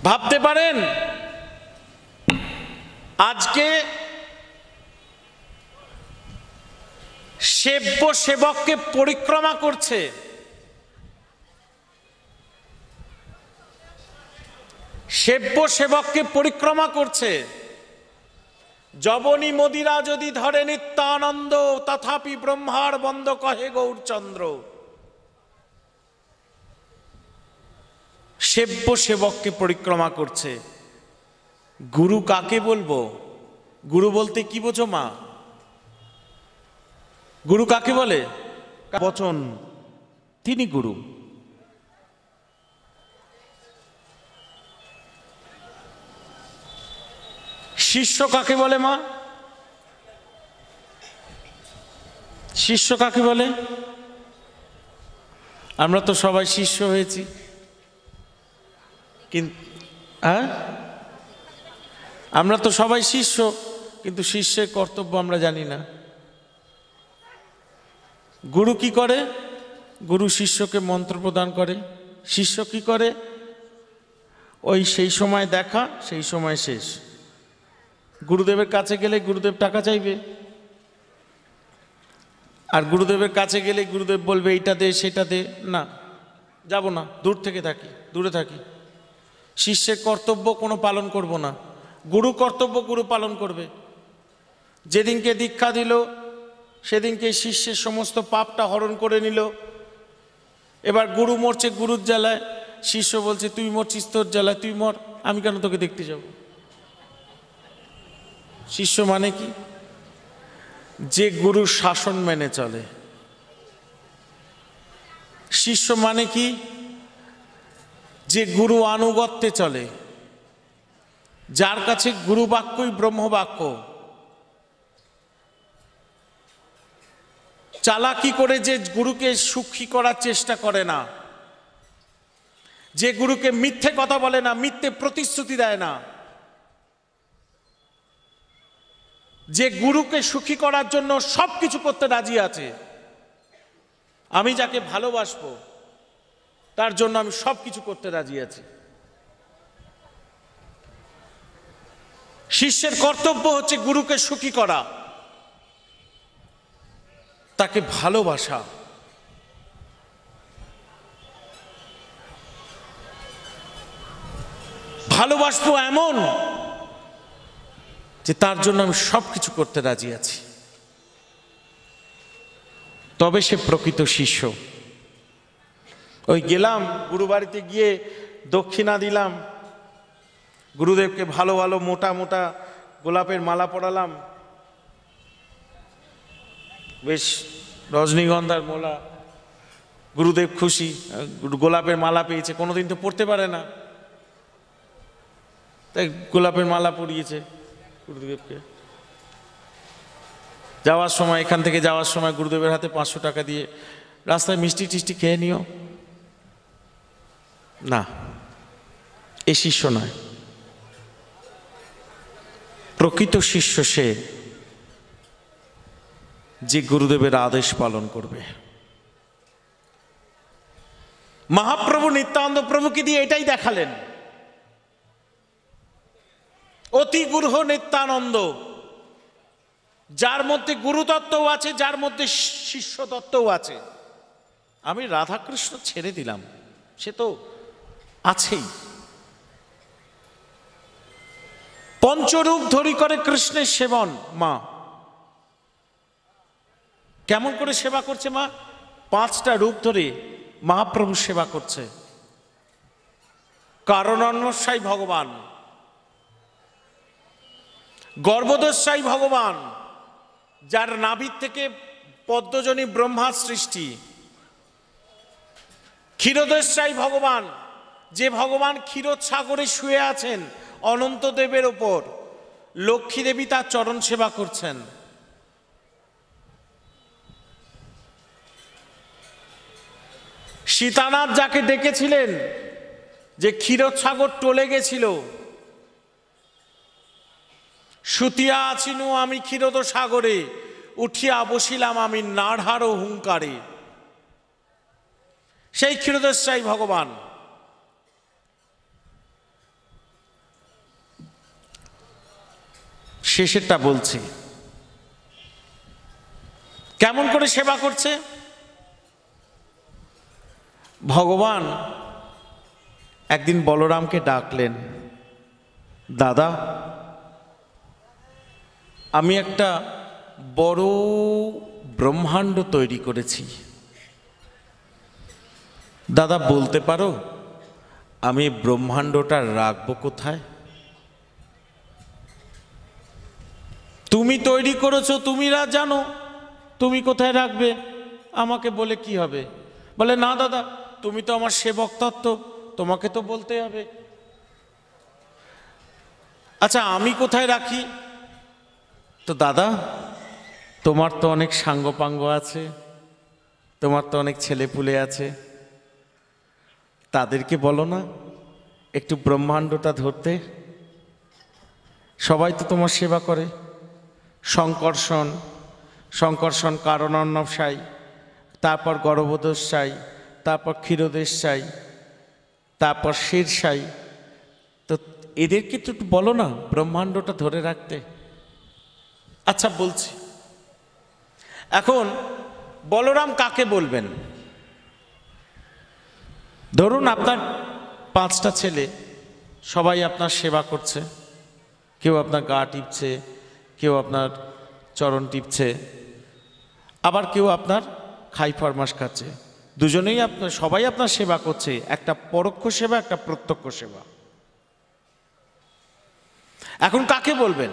ভাবতে পারেন আজকে সেব্য সেবককে পরিক্রমা করছে সেব্য সেবককে পরিক্রমা করছে জবনী মদিরা যদি ধরে নিত্যানন্দ তথাপি ব্রহ্মার বন্ধ কহে গৌরচন্দ্র সেব্য সেবককে পরিক্রমা করছে গুরু কাকে বলবো গুরু বলতে কি বোঝো মা গুরু কাকে বলে বচন তিনি গুরু শিষ্য কাকে বলে মা শিষ্য কাকে বলে আমরা তো সবাই শিষ্য হয়েছি কিন্তু হ্যাঁ আমরা তো সবাই শিষ্য কিন্তু শিষ্যের কর্তব্য আমরা জানি না গুরু কি করে গুরু শিষ্যকে মন্ত্র প্রদান করে শিষ্য কি করে ওই সেই সময় দেখা সেই সময় শেষ গুরুদেবের কাছে গেলে গুরুদেব টাকা চাইবে আর গুরুদেবের কাছে গেলে গুরুদেব বলবে এইটা দে সেটা দে না যাব না দূর থেকে থাকি দূরে থাকি শিষ্যের কর্তব্য কোনো পালন করব না গুরু কর্তব্য গুরু পালন করবে যেদিনকে দীক্ষা দিল সেদিনকে শিষ্যের সমস্ত পাপটা হরণ করে নিল এবার গুরু মরছে গুরুর জ্বালায় শিষ্য বলছে তুই মরছিস তোর জ্বালায় তুই মর আমি কেন তোকে দেখতে যাব শিষ্য মানে কি যে গুরুর শাসন মেনে চলে শিষ্য মানে কি যে গুরু আনুগত্যে চলে যার কাছে গুরু বাক্যই ব্রহ্মবাক্য চালাকি করে যে গুরুকে সুখী করার চেষ্টা করে না যে গুরুকে মিথ্যে কথা বলে না মিথ্যে প্রতিশ্রুতি দেয় না যে গুরুকে সুখী করার জন্য সব কিছু করতে রাজি আছে আমি যাকে ভালোবাসবো তার জন্য আমি সব কিছু করতে রাজি আছি শিষ্যের কর্তব্য হচ্ছে গুরুকে সুখী করা তাকে ভালোবাসা ভালোবাসব এমন যে তার জন্য আমি সব কিছু করতে রাজি আছি তবে সে প্রকৃত শিষ্য ওই গেলাম গুরু বাড়িতে গিয়ে দক্ষিণা দিলাম গুরুদেবকে ভালো ভালো মোটা মোটা গোলাপের মালা পড়ালাম বেশ রজনীগন্ধার মোলা গুরুদেব খুশি গোলাপের মালা পেয়েছে কোনোদিন তো পড়তে পারে না তাই গোলাপের মালা পরিয়েছে গুরুদেবকে যাওয়ার সময় এখান থেকে যাওয়ার সময় গুরুদেবের হাতে পাঁচশো টাকা দিয়ে রাস্তায় মিষ্টি টিষ্টি খেয়ে নিও না এ শিষ্য নয় প্রকৃত শিষ্য সে যে গুরুদেবের আদেশ পালন করবে মহাপ্রভু নিত্যানন্দ প্রভুকে দিয়ে এটাই দেখালেন অতি গুরুহ নিত্যানন্দ যার মধ্যে গুরুতত্ত্বও আছে যার মধ্যে শিষ্যতত্ত্বও আছে আমি রাধাকৃষ্ণ ছেড়ে দিলাম সে তো আছেই পঞ্চরূপ ধরি করে কৃষ্ণের সেবন মা কেমন করে সেবা করছে মা পাঁচটা রূপ ধরে মহাপ্রভু সেবা করছে কারণ অন্যসাই ভগবান গর্ভদস্যাই ভগবান যার নাবির থেকে পদ্মজনী ব্রহ্মার সৃষ্টি ক্ষীরদস্যাই ভগবান যে ভগবান ক্ষীরোৎসাগরে শুয়ে আছেন অনন্তদেবের ওপর লক্ষ্মীদেবী তার চরণ সেবা করছেন সীতানাথ যাকে ডেকেছিলেন যে ক্ষীরসাগর টলে গেছিল সুতিয়া আছিনু আমি ক্ষীরত সাগরে উঠিয়া বসিলাম আমি নাড়ারো হুঙ্কারে সেই ক্ষীরদেশাই ভগবান শেষেরটা বলছি কেমন করে সেবা করছে ভগবান একদিন বলরামকে ডাকলেন দাদা আমি একটা বড় ব্রহ্মাণ্ড তৈরি করেছি দাদা বলতে পারো আমি ব্রহ্মাণ্ডটা রাখবো কোথায় তুমি তৈরি করেছো তুমি জানো তুমি কোথায় রাখবে আমাকে বলে কি হবে বলে না দাদা তুমি তো আমার সেবক তোমাকে তো বলতে হবে আচ্ছা আমি কোথায় রাখি তো দাদা তোমার তো অনেক সাঙ্গপাঙ্গ আছে তোমার তো অনেক ছেলেপুলে আছে তাদেরকে বলো না একটু ব্রহ্মাণ্ডটা ধরতে সবাই তো তোমার সেবা করে শঙ্কর্ষণ শঙ্কর্ষণ কারণান্নব সাই তারপর গর্ভদোষ সাই তারপর ক্ষীরদেশ সাই তারপর শীর্ষাই তো এদেরকে তো একটু বলো না ব্রহ্মাণ্ডটা ধরে রাখতে আচ্ছা বলছি এখন বলরাম কাকে বলবেন ধরুন আপনার পাঁচটা ছেলে সবাই আপনার সেবা করছে কেউ আপনার গা টিপছে কেউ আপনার চরণ টিপছে আবার কেউ আপনার খাই ফরমাস খাচ্ছে দুজনেই আপনার সবাই আপনার সেবা করছে একটা পরোক্ষ সেবা একটা প্রত্যক্ষ সেবা এখন কাকে বলবেন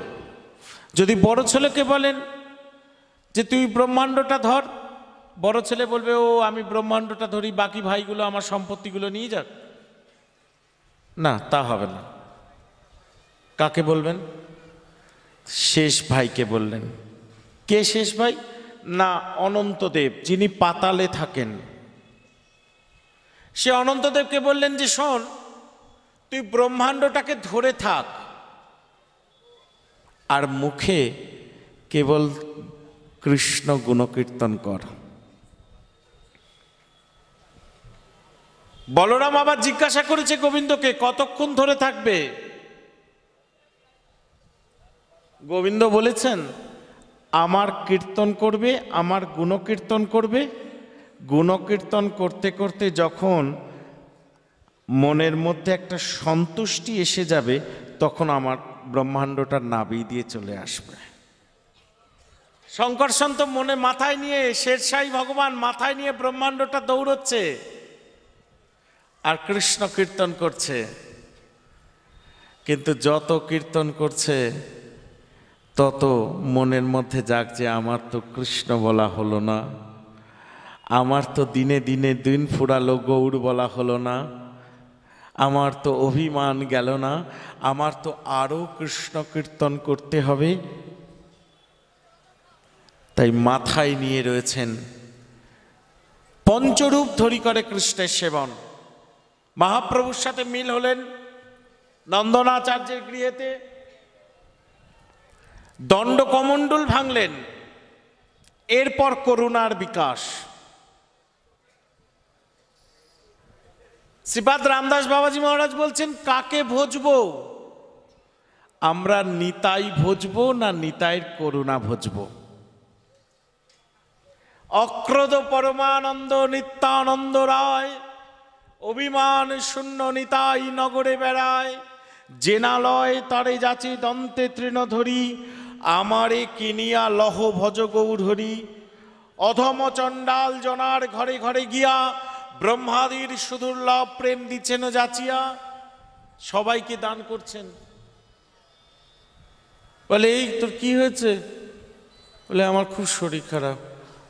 যদি বড় ছেলেকে বলেন যে তুই ব্রহ্মাণ্ডটা ধর বড় ছেলে বলবে ও আমি ব্রহ্মাণ্ডটা ধরি বাকি ভাইগুলো আমার সম্পত্তিগুলো নিয়ে যাক না তা হবে না কাকে বলবেন শেষ ভাইকে বললেন কে শেষ ভাই না অনন্তদেব যিনি পাতালে থাকেন সে অনন্তদেবকে বললেন যে শোন তুই ব্রহ্মাণ্ডটাকে ধরে থাক আর মুখে কেবল কৃষ্ণ গুণকীর্তন কর বলরাম আবার জিজ্ঞাসা করেছে গোবিন্দকে কতক্ষণ ধরে থাকবে গোবিন্দ বলেছেন আমার কীর্তন করবে আমার গুণকীর্তন করবে গুণকীর্তন করতে করতে যখন মনের মধ্যে একটা সন্তুষ্টি এসে যাবে তখন আমার ব্রহ্মাণ্ডটা নাবি দিয়ে চলে আসবে সন্ত মনে মাথায় নিয়ে সাই ভগবান মাথায় নিয়ে ব্রহ্মাণ্ডটা দৌড়চ্ছে আর কৃষ্ণ কীর্তন করছে কিন্তু যত কীর্তন করছে তত মনের মধ্যে যাক যে আমার তো কৃষ্ণ বলা হলো না আমার তো দিনে দিনে দিন ফুরালো গৌড় বলা হলো না আমার তো অভিমান গেল না আমার তো আরও কৃষ্ণ কীর্তন করতে হবে তাই মাথায় নিয়ে রয়েছেন পঞ্চরূপ ধরি করে কৃষ্ণের সেবন মহাপ্রভুর সাথে মিল হলেন নন্দনাচার্যের গৃহেতে দণ্ডকমণ্ডল ভাঙলেন এরপর করুণার বিকাশ শ্রীপাদ রামদাস বাবাজি মহারাজ বলছেন কাকে ভোজব আমরা নিতাই ভোজব না নিতাইয়ের করুণা ভোজব অক্রদ পরমানন্দ নিত্যানন্দ রায় অভিমান শূন্য নিতাই নগরে বেড়ায় জেনালয় তারে যাচি দন্তে তৃণধরী আমারে কিনিয়া লহ ভজ গৌরহরি অধম চণ্ডাল জনার ঘরে ঘরে গিয়া ব্রহ্মাদির সুদুর্লভ প্রেম দিচ্ছেন যাচিয়া সবাইকে দান করছেন বলে এই তোর কি হয়েছে বলে আমার খুব শরীর খারাপ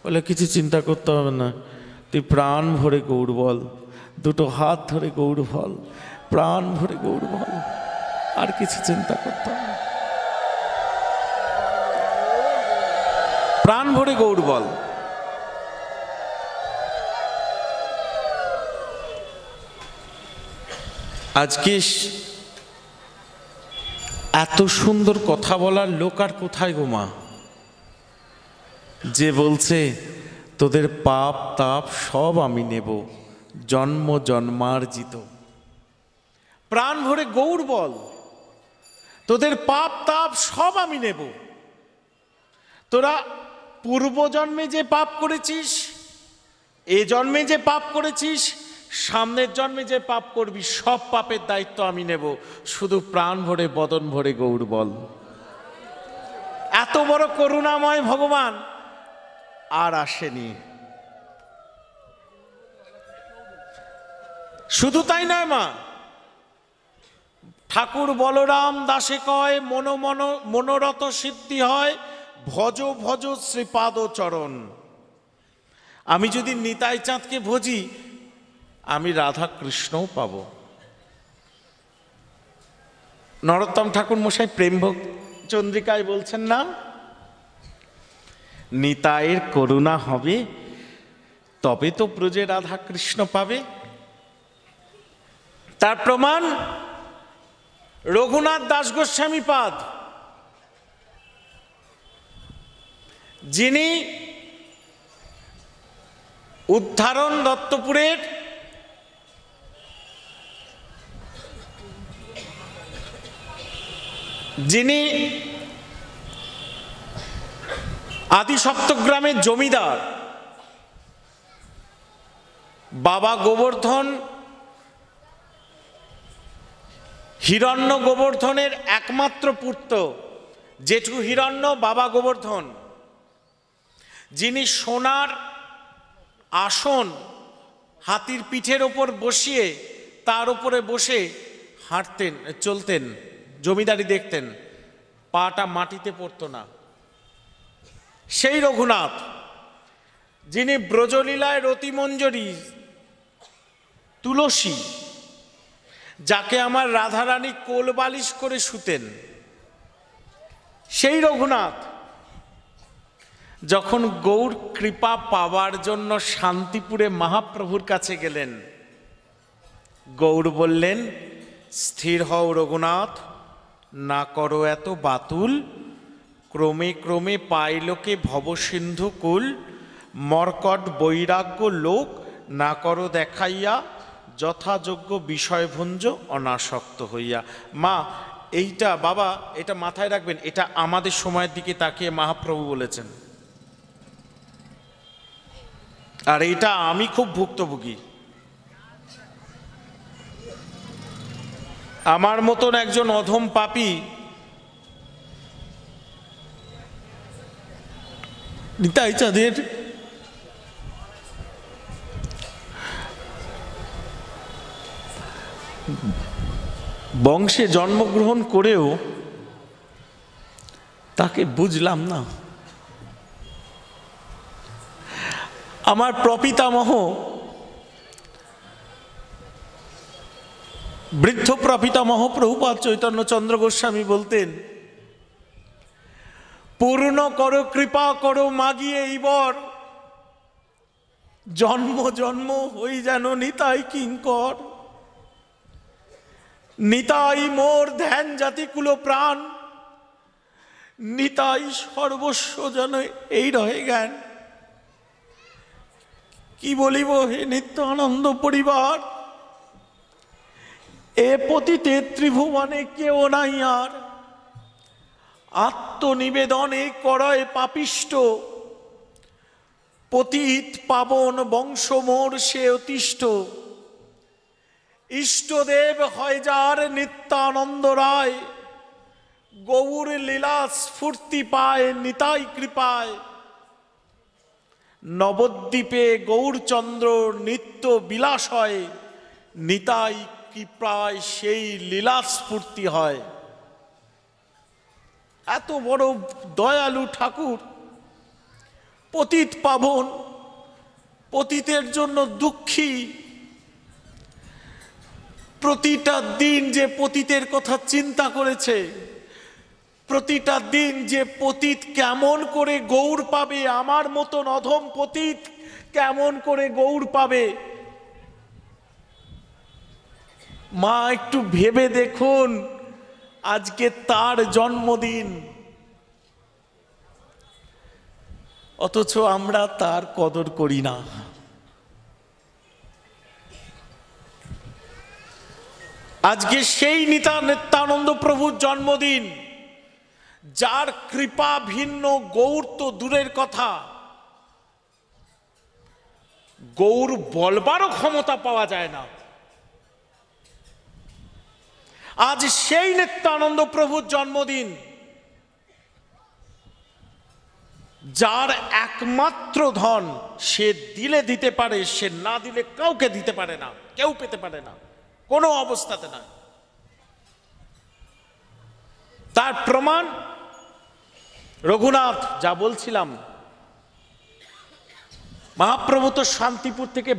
বলে কিছু চিন্তা করতে হবে না তুই প্রাণ ভরে গৌর বল দুটো হাত ধরে গৌর বল প্রাণ ভরে গৌর বল আর কিছু চিন্তা করতে হবে প্রাণ ভরে গৌড় বল আজকে এত সুন্দর কথা বলার লোক আর কোথায় গো মা যে বলছে তোদের পাপ তাপ সব আমি নেব জন্ম জন্মার্জিত প্রাণ ভরে গৌড় বল তোদের পাপ তাপ সব আমি নেব তোরা পূর্বজন্মে যে পাপ করেছিস এ জন্মে যে পাপ করেছিস সামনের জন্মে যে পাপ করবি সব পাপের দায়িত্ব আমি নেব শুধু প্রাণ ভরে বদন ভরে গৌর বল এত বড় করুণাময় ভগবান আর আসেনি শুধু তাই নয় মা ঠাকুর বলরাম দাসে কয় মনো মনো মনোরত সিদ্ধি হয় ভজ ভজ শ্রীপাদ চরণ আমি যদি নিতাই চাঁদকে ভজি আমি রাধা কৃষ্ণও পাব নরোত্তম ঠাকুর মশাই প্রেমভোগ চন্দ্রিকায় বলছেন না নিতায়ের করুণা হবে তবে তো প্রজে রাধা কৃষ্ণ পাবে তার প্রমাণ রঘুনাথ দাস গোস্বামী পাদ যিনি উদ্ধারণ দত্তপুরের যিনি আদিসপ্তগ্রামের জমিদার বাবা গোবর্ধন হিরণ্য গোবর্ধনের একমাত্র পুত্র জেঠু হিরণ্য বাবা গোবর্ধন যিনি সোনার আসন হাতির পিঠের ওপর বসিয়ে তার উপরে বসে হাঁটতেন চলতেন জমিদারি দেখতেন পাটা মাটিতে পড়তো না সেই রঘুনাথ যিনি ব্রজলীলায় রতিমঞ্জরি তুলসী যাকে আমার রাধারানী কোল বালিশ করে শুতেন সেই রঘুনাথ যখন গৌর কৃপা পাওয়ার জন্য শান্তিপুরে মহাপ্রভুর কাছে গেলেন গৌর বললেন স্থির হও রঘুনাথ না করো এত বাতুল ক্রমে ক্রমে পাইলোকে ভবসিন্ধু কুল মর্কট বৈরাগ্য লোক না করো দেখাইয়া যথাযোগ্য বিষয়ভঞ্জ অনাসক্ত হইয়া মা এইটা বাবা এটা মাথায় রাখবেন এটা আমাদের সময়ের দিকে তাকিয়ে মহাপ্রভু বলেছেন আর এটা আমি খুব ভুক্তভোগী আমার মতন একজন অধম পাপি নিতাই চাঁদের বংশে জন্মগ্রহণ করেও তাকে বুঝলাম না আমার প্রপিতামহ বৃদ্ধ প্রপিতামহ প্রভুপাত চৈতন্য চন্দ্র গোস্বামী বলতেন পূর্ণ করো কৃপা করো মাগিয়ে এই বর জন্ম জন্ম হই যেন নিতাই কিঙ্কর নিতাই মোর ধ্যান জাতিকুল প্রাণ নিতাই সর্বস্ব যেন এই রহে জ্ঞান কি বলিব হে নিত্য আনন্দ পরিবার এ পতিতে ত্রিভুবনে কেউ নাই আর আত্মনিবেদনে করয় পাপিষ্ট পতিত পাবন বংশমোর সে অতিষ্ঠ ইষ্টদেব হয় যার নিত্যানন্দ রায় গৌর লীলা স্ফূর্তি পায় নিতাই কৃপায় নবদ্বীপে গৌরচন্দ্র নিত্য বিলাস হয় নিতাই কি প্রায় সেই লীলা স্ফূর্তি হয় এত বড় দয়ালু ঠাকুর পতিত পাবন পতিতের জন্য দুঃখী প্রতিটা দিন যে পতিতের কথা চিন্তা করেছে প্রতিটা দিন যে পতীত কেমন করে গৌড় পাবে আমার মতন অধম পতীত কেমন করে গৌড় পাবে মা একটু ভেবে দেখুন আজকে তার জন্মদিন অথচ আমরা তার কদর করি না আজকে সেই নিতা নিত্যানন্দ প্রভুর জন্মদিন যার কৃপা ভিন্ন গৌর তো দূরের কথা গৌর বলবারও ক্ষমতা পাওয়া যায় না আজ সেই নিত্যানন্দ প্রভুর জন্মদিন যার একমাত্র ধন সে দিলে দিতে পারে সে না দিলে কাউকে দিতে পারে না কেউ পেতে পারে না কোনো অবস্থাতে নয় তার প্রমাণ রঘুনাথ যা বলছিলাম মহাপ্রভু তো শান্তিপুর থেকে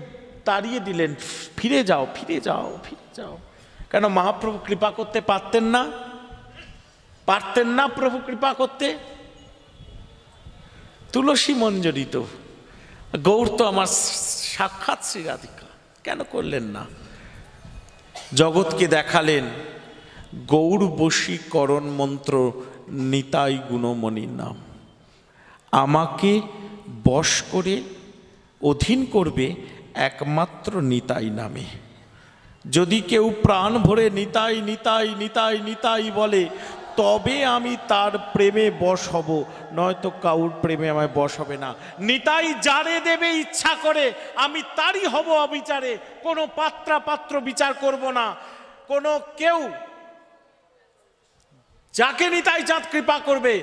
তাড়িয়ে দিলেন ফিরে যাও ফিরে যাও ফিরে যাও কেন মহাপ্রভু কৃপা করতে পারতেন না পারতেন না প্রভু কৃপা করতে তুলসী মঞ্জরিত গৌর তো আমার সাক্ষাৎ শ্রী রাধিকা কেন করলেন না জগৎকে দেখালেন গৌরবশীকরণ মন্ত্র নিতাই গুণমণির নাম আমাকে বশ করে অধীন করবে একমাত্র নিতাই নামে যদি কেউ প্রাণ ভরে নিতাই নিতাই নিতাই নিতাই বলে তবে আমি তার প্রেমে বশ হব নয়তো কাউর প্রেমে আমায় বশ হবে না নিতাই যারে দেবে ইচ্ছা করে আমি তারই হব অবিচারে কোনো পাত্রা পাত্র বিচার করব না কোনো কেউ যাকে নিতাই চাঁদ কৃপা করবে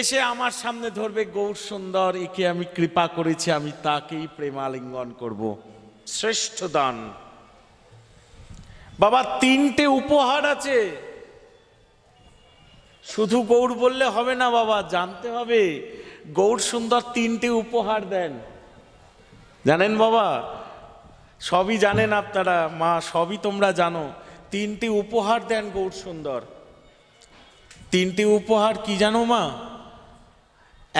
এসে আমার সামনে ধরবে গৌর সুন্দর একে আমি কৃপা করেছি আমি তাকেই প্রেমালিঙ্গন করব শ্রেষ্ঠ দান বাবা তিনটে উপহার আছে শুধু গৌর বললে হবে না বাবা জানতে হবে গৌর সুন্দর তিনটে উপহার দেন জানেন বাবা সবই জানেন আপনারা মা সবই তোমরা জানো তিনটি উপহার দেন গৌর সুন্দর তিনটে উপহার কি জানো মা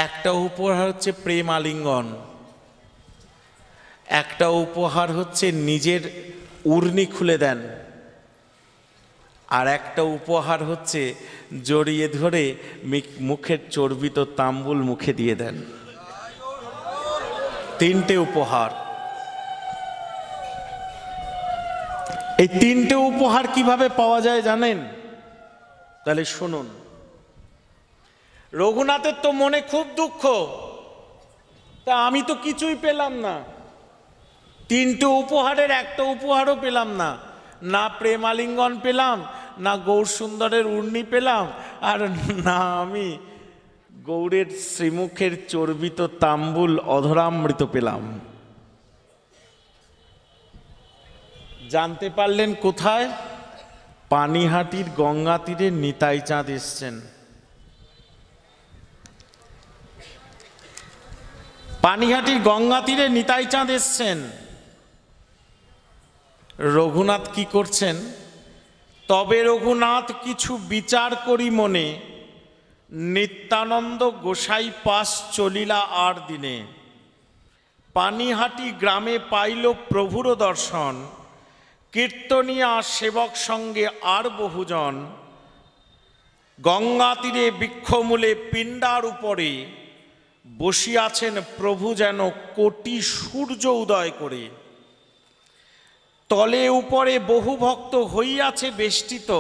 একটা উপহার হচ্ছে প্রেম আলিঙ্গন একটা উপহার হচ্ছে নিজের উর্নি খুলে দেন আর একটা উপহার হচ্ছে জড়িয়ে ধরে মুখের চর্বিত তাম্বুল মুখে দিয়ে দেন তিনটে উপহার এই তিনটে উপহার কিভাবে পাওয়া যায় জানেন তাহলে শুনুন রঘুনাথের তো মনে খুব দুঃখ তা আমি তো কিছুই পেলাম না তিনটে উপহারের একটা উপহারও পেলাম না না প্রেমালিঙ্গন পেলাম না গৌর সুন্দরের উর্নি পেলাম আর না আমি গৌরের শ্রীমুখের চর্বিত তাম্বুল অধরামৃত পেলাম জানতে পারলেন কোথায় পানিহাটির গঙ্গা তীরে নিতাই চাঁদ এসছেন পানিহাটির গঙ্গা তীরে নিতাই চাঁদ এসছেন রঘুনাথ কি করছেন তবে রঘুনাথ কিছু বিচার করি মনে নিত্যানন্দ গোসাই পাশ চলিলা আর দিনে পানিহাটি গ্রামে পাইল প্রভুর দর্শন কীর্তনিয়া সেবক সঙ্গে আর বহুজন গঙ্গা তীরে বৃক্ষমূলে পিণ্ডার উপরে বসিয়াছেন প্রভু যেন কোটি সূর্য উদয় করে তলে উপরে বহু ভক্ত হইয়াছে বেষ্টিত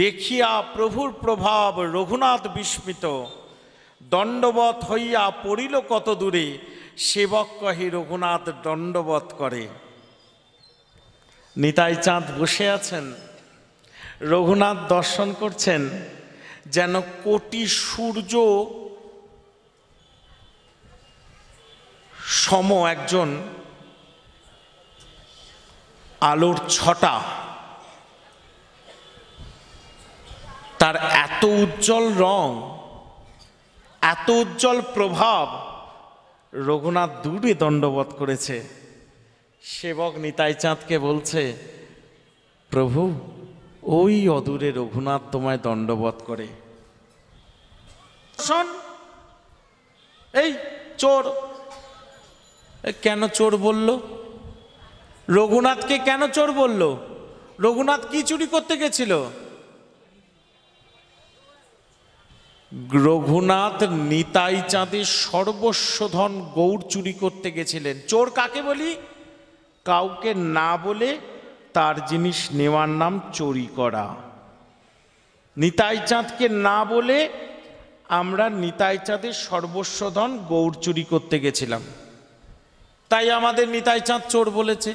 দেখিয়া প্রভুর প্রভাব রঘুনাথ বিস্মিত দণ্ডবত হইয়া পড়িল কত দূরে সেবক কহে রঘুনাথ দণ্ডবত করে নিতাই চাঁদ বসে আছেন রঘুনাথ দর্শন করছেন যেন কোটি সূর্য সম একজন আলোর ছটা তার এত উজ্জ্বল রং এত উজ্জ্বল প্রভাব রঘুনাথ দূরে দণ্ডবোধ করেছে সেবক নিতাই চাঁদকে বলছে প্রভু ওই অদূরে রঘুনাথ তোমায় দণ্ডবোধ করে শোন এই চোর কেন চোর বলল রঘুনাথকে কেন চোর বলল রঘুনাথ কি চুরি করতে গেছিল রঘুনাথ নিতাই চাঁদের সর্বস্ব ধন গৌর চুরি করতে গেছিলেন চোর কাকে বলি কাউকে না বলে তার জিনিস নেওয়ার নাম চুরি করা নিতাই চাঁদকে না বলে আমরা নিতাই চাঁদের সর্বস্ব ধন গৌর চুরি করতে গেছিলাম তাই আমাদের নিতাই চাঁদ চোর বলেছে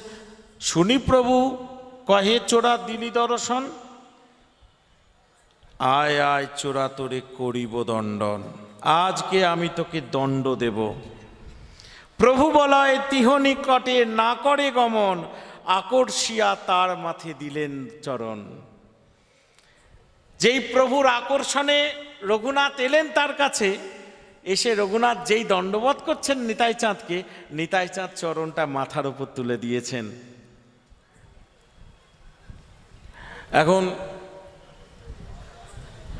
শুনি প্রভু কহে চোরা দিলি দর্শন আয় আয় চোরা তোরে করিব দণ্ডন আজকে আমি তোকে দণ্ড দেব প্রভু বলয় তিহ নিকটে না করে গমন আকর্ষিয়া তার মাথে দিলেন চরণ যেই প্রভুর আকর্ষণে রঘুনাথ এলেন তার কাছে এসে রঘুনাথ যেই দণ্ডবোধ করছেন নিতাই চাঁদকে নিতাই চাঁদ চরণটা মাথার উপর তুলে দিয়েছেন এখন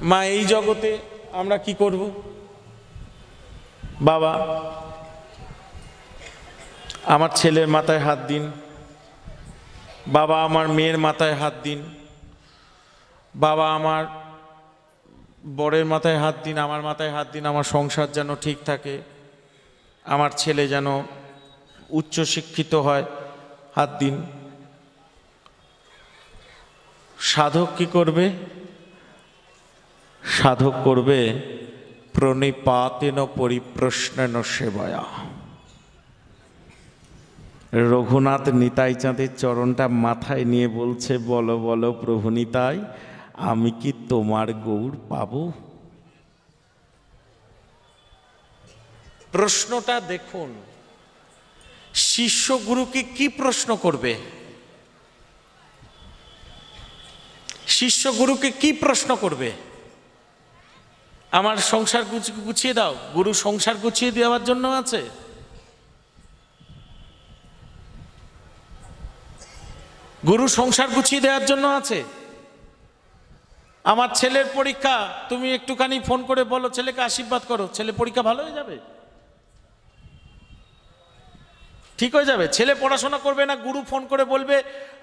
মা এই জগতে আমরা কি করব বাবা আমার ছেলের মাথায় হাত দিন বাবা আমার মেয়ের মাথায় হাত দিন বাবা আমার বরের মাথায় হাত দিন আমার মাথায় হাত দিন আমার সংসার যেন ঠিক থাকে আমার ছেলে যেন উচ্চ শিক্ষিত হয় হাত দিন সাধক কি করবে সাধক করবে প্রণিপাতেন পরিপ্রশ্নেন সেবায়া রঘুনাথ নিতাই চাঁদের চরণটা মাথায় নিয়ে বলছে বলো বলো প্রভু নিতাই আমি কি তোমার গৌড় পাব প্রশ্নটা দেখুন শিষ্য গুরুকে কি প্রশ্ন করবে শিষ্য গুরুকে কি প্রশ্ন করবে আমার সংসার গুছিয়ে দাও গুরু সংসার গুছিয়ে দেওয়ার জন্য আছে গুরু সংসার গুছিয়ে দেওয়ার জন্য আছে আমার ছেলের পরীক্ষা তুমি একটুখানি ফোন করে বলো ছেলেকে আশীর্বাদ করো ছেলে পরীক্ষা ভালো হয়ে যাবে ঠিক হয়ে যাবে ছেলে পড়াশোনা করবে না গুরু ফোন করে বলবে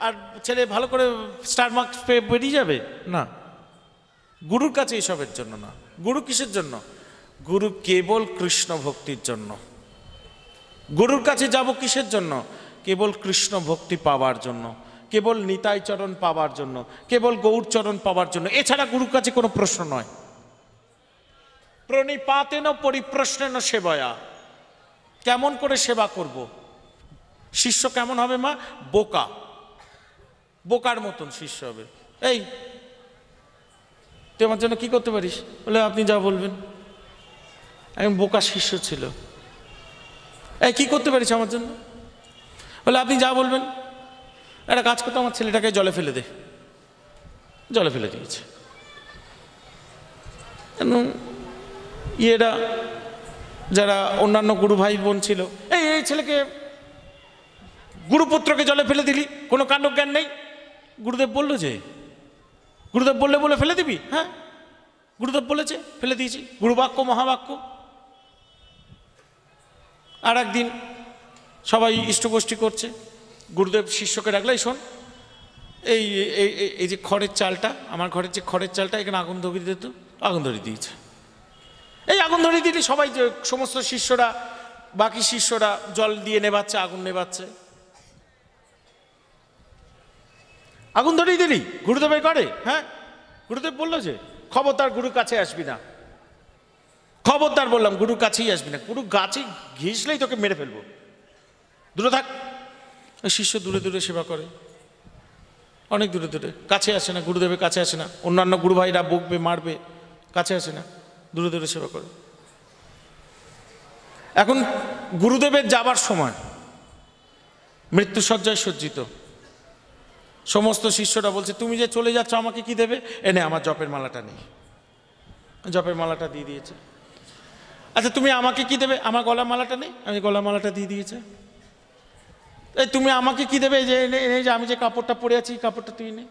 আর ছেলে ভালো করে স্টার মার্কস পেয়ে বেরিয়ে যাবে না গুরুর কাছে এইসবের জন্য না গুরু কিসের জন্য গুরু কেবল কৃষ্ণ ভক্তির জন্য গুরুর কাছে যাব কিসের জন্য কেবল কৃষ্ণ ভক্তি পাওয়ার জন্য কেবল নিতাই চরণ পাওয়ার জন্য কেবল চরণ পাওয়ার জন্য এছাড়া গুরুর কাছে কোনো প্রশ্ন নয় প্রণিপাতেন পরিপ্রশ্নেন সেবায়া কেমন করে সেবা করব। শিষ্য কেমন হবে মা বোকা বোকার মতন শিষ্য হবে এই তুই আমার জন্য কি করতে পারিস বলে আপনি যা বলবেন একদম বোকা শিষ্য ছিল এই কি করতে পারিস আমার জন্য বলে আপনি যা বলবেন একটা কাজ করতো আমার ছেলেটাকে জলে ফেলে দে জলে ফেলে দিয়েছে কেন ইয়েরা যারা অন্যান্য গুরু ভাই বোন ছিল এই এই ছেলেকে গুরুপুত্রকে জলে ফেলে দিলি কোনো কাণ্ডজ্ঞান নেই গুরুদেব বললো যে গুরুদেব বললে বলে ফেলে দিবি হ্যাঁ গুরুদেব বলেছে ফেলে দিয়েছি গুরুবাক্য মহাবাক্য আর একদিন সবাই ইষ্টগোষ্ঠী করছে গুরুদেব শিষ্যকে ডাকলাই শোন এই এই যে খড়ের চালটা আমার ঘরের যে খড়ের চালটা এখানে আগুন ধরিয়ে দিত আগুন ধরিয়ে দিয়েছে এই আগুন ধরিয়ে দিলে সবাই যে সমস্ত শিষ্যরা বাকি শিষ্যরা জল দিয়ে নেবাচ্ছে আগুন নেবাচ্ছে আগুন ধরিয়ে দিলি গুরুদেবের ঘরে হ্যাঁ গুরুদেব বললো যে খবরদার গুরুর কাছে আসবি না খবরদার বললাম গুরুর কাছেই আসবি না গুরু গাছে ঘিসলেই তোকে মেরে ফেলবো দূরে থাক শিষ্য দূরে দূরে সেবা করে অনেক দূরে দূরে কাছে আসে না গুরুদেবের কাছে আসে না অন্যান্য গুরু ভাইরা বকবে মারবে কাছে আসে না দূরে দূরে সেবা করে এখন গুরুদেবের যাবার সময় মৃত্যুসজ্জায় সজ্জিত সমস্ত শিষ্যরা বলছে তুমি যে চলে যাচ্ছ আমাকে কি দেবে এনে আমার জপের মালাটা নেই জপের মালাটা দিয়ে দিয়েছে আচ্ছা তুমি আমাকে কি দেবে আমার গলা মালাটা নেই আমি গলা মালাটা দিয়ে দিয়েছে এই তুমি আমাকে কি দেবে যে যে আমি যে কাপড়টা পরে আছি কাপড়টা তুই নে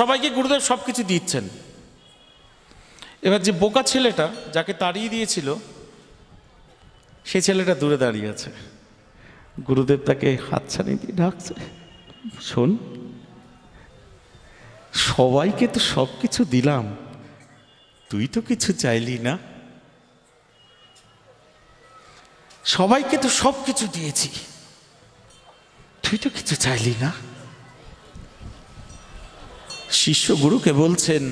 সবাইকে গুরুদেব সব কিছু দিচ্ছেন এবার যে বোকা ছেলেটা যাকে তাড়িয়ে দিয়েছিল সে ছেলেটা দূরে দাঁড়িয়ে আছে গুরুদেব তাকে হাত ছাড়িয়ে দিয়ে ডাকছে শোন সবাইকে তো সব কিছু দিলাম তুই তো কিছু চাইলি না সবাইকে তো সব কিছু দিয়েছি তুই তো কিছু চাইলি না শিষ্য গুরুকে বলছেন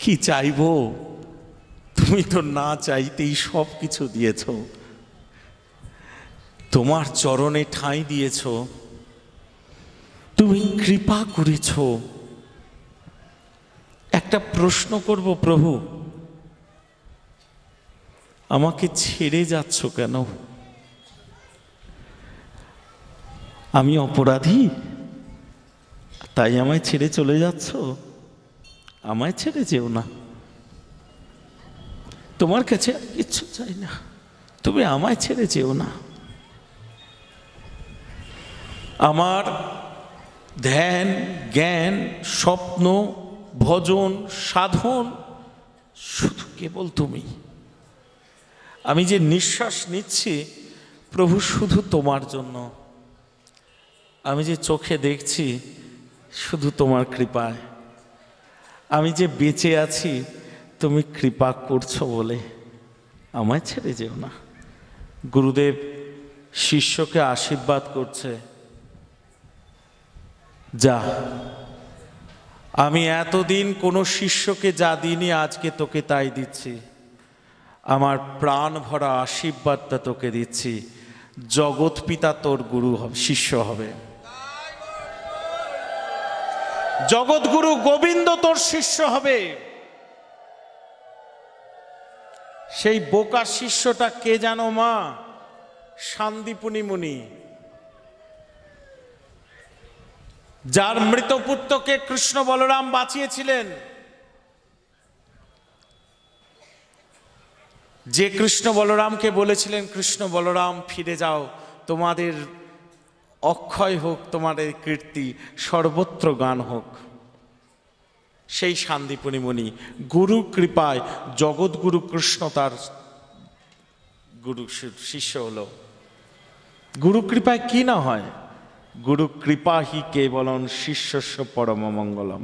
কি চাইব তুমি তো না চাইতেই সব কিছু দিয়েছ তোমার চরণে ঠাঁই দিয়েছ তুমি কৃপা করেছ একটা প্রশ্ন করব প্রভু আমাকে ছেড়ে যাচ্ছ কেন আমি অপরাধী তাই আমায় ছেড়ে চলে যাচ্ছ আমায় ছেড়ে যেও না তোমার কাছে আর কিচ্ছু চাই না তুমি আমায় ছেড়ে যেও না আমার ধ্যান জ্ঞান স্বপ্ন ভজন সাধন শুধু কেবল তুমি আমি যে নিঃশ্বাস নিচ্ছি প্রভু শুধু তোমার জন্য আমি যে চোখে দেখছি শুধু তোমার কৃপায় আমি যে বেঁচে আছি তুমি কৃপা করছো বলে আমায় ছেড়ে যেও না গুরুদেব শিষ্যকে আশীর্বাদ করছে যা আমি এতদিন কোনো শিষ্যকে যা দিনই আজকে তোকে তাই দিচ্ছি আমার প্রাণ ভরা আশীর্বাদটা তোকে দিচ্ছি জগৎপিতা তোর গুরু হবে শিষ্য হবে জগৎগুরু গোবিন্দ তোর শিষ্য হবে সেই বোকা শিষ্যটা কে জানো মা শান্তিপুনি মুনি যার মৃতপুত্রকে কৃষ্ণ বলরাম বাঁচিয়েছিলেন যে কৃষ্ণ বলরামকে বলেছিলেন কৃষ্ণ বলরাম ফিরে যাও তোমাদের অক্ষয় হোক তোমার এই কীর্তি সর্বত্র গান হোক সেই শান্তিপণিমণি গুরু কৃপায় জগৎগুরু কৃষ্ণ তার গুরু শিষ্য হল গুরু কৃপায় কি না হয় গুরু কৃপা হি কেবলন শিষ্যস্য পরম মঙ্গলম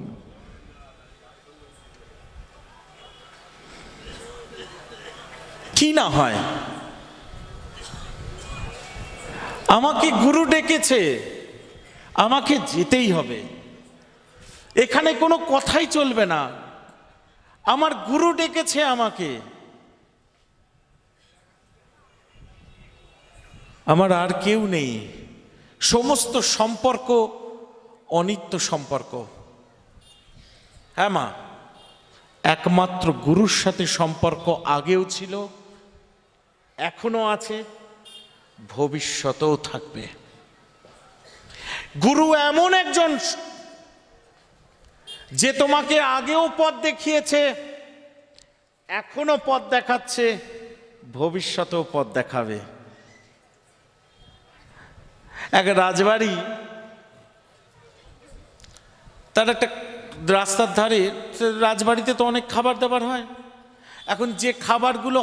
কি না হয় আমাকে গুরু ডেকেছে আমাকে যেতেই হবে এখানে কোনো কথাই চলবে না আমার গুরু ডেকেছে আমাকে আমার আর কেউ নেই সমস্ত সম্পর্ক অনিত্য সম্পর্ক হ্যাঁ মা একমাত্র গুরুর সাথে সম্পর্ক আগেও ছিল এখনো আছে ভবিষ্যতেও থাকবে গুরু এমন একজন যে তোমাকে আগেও পথ দেখিয়েছে এখনো পথ দেখাচ্ছে ভবিষ্যতেও পথ দেখাবে এক রাজবাড়ি তার একটা রাস্তার ধারে রাজবাড়িতে তো অনেক খাবার দাবার হয় এখন যে খাবারগুলো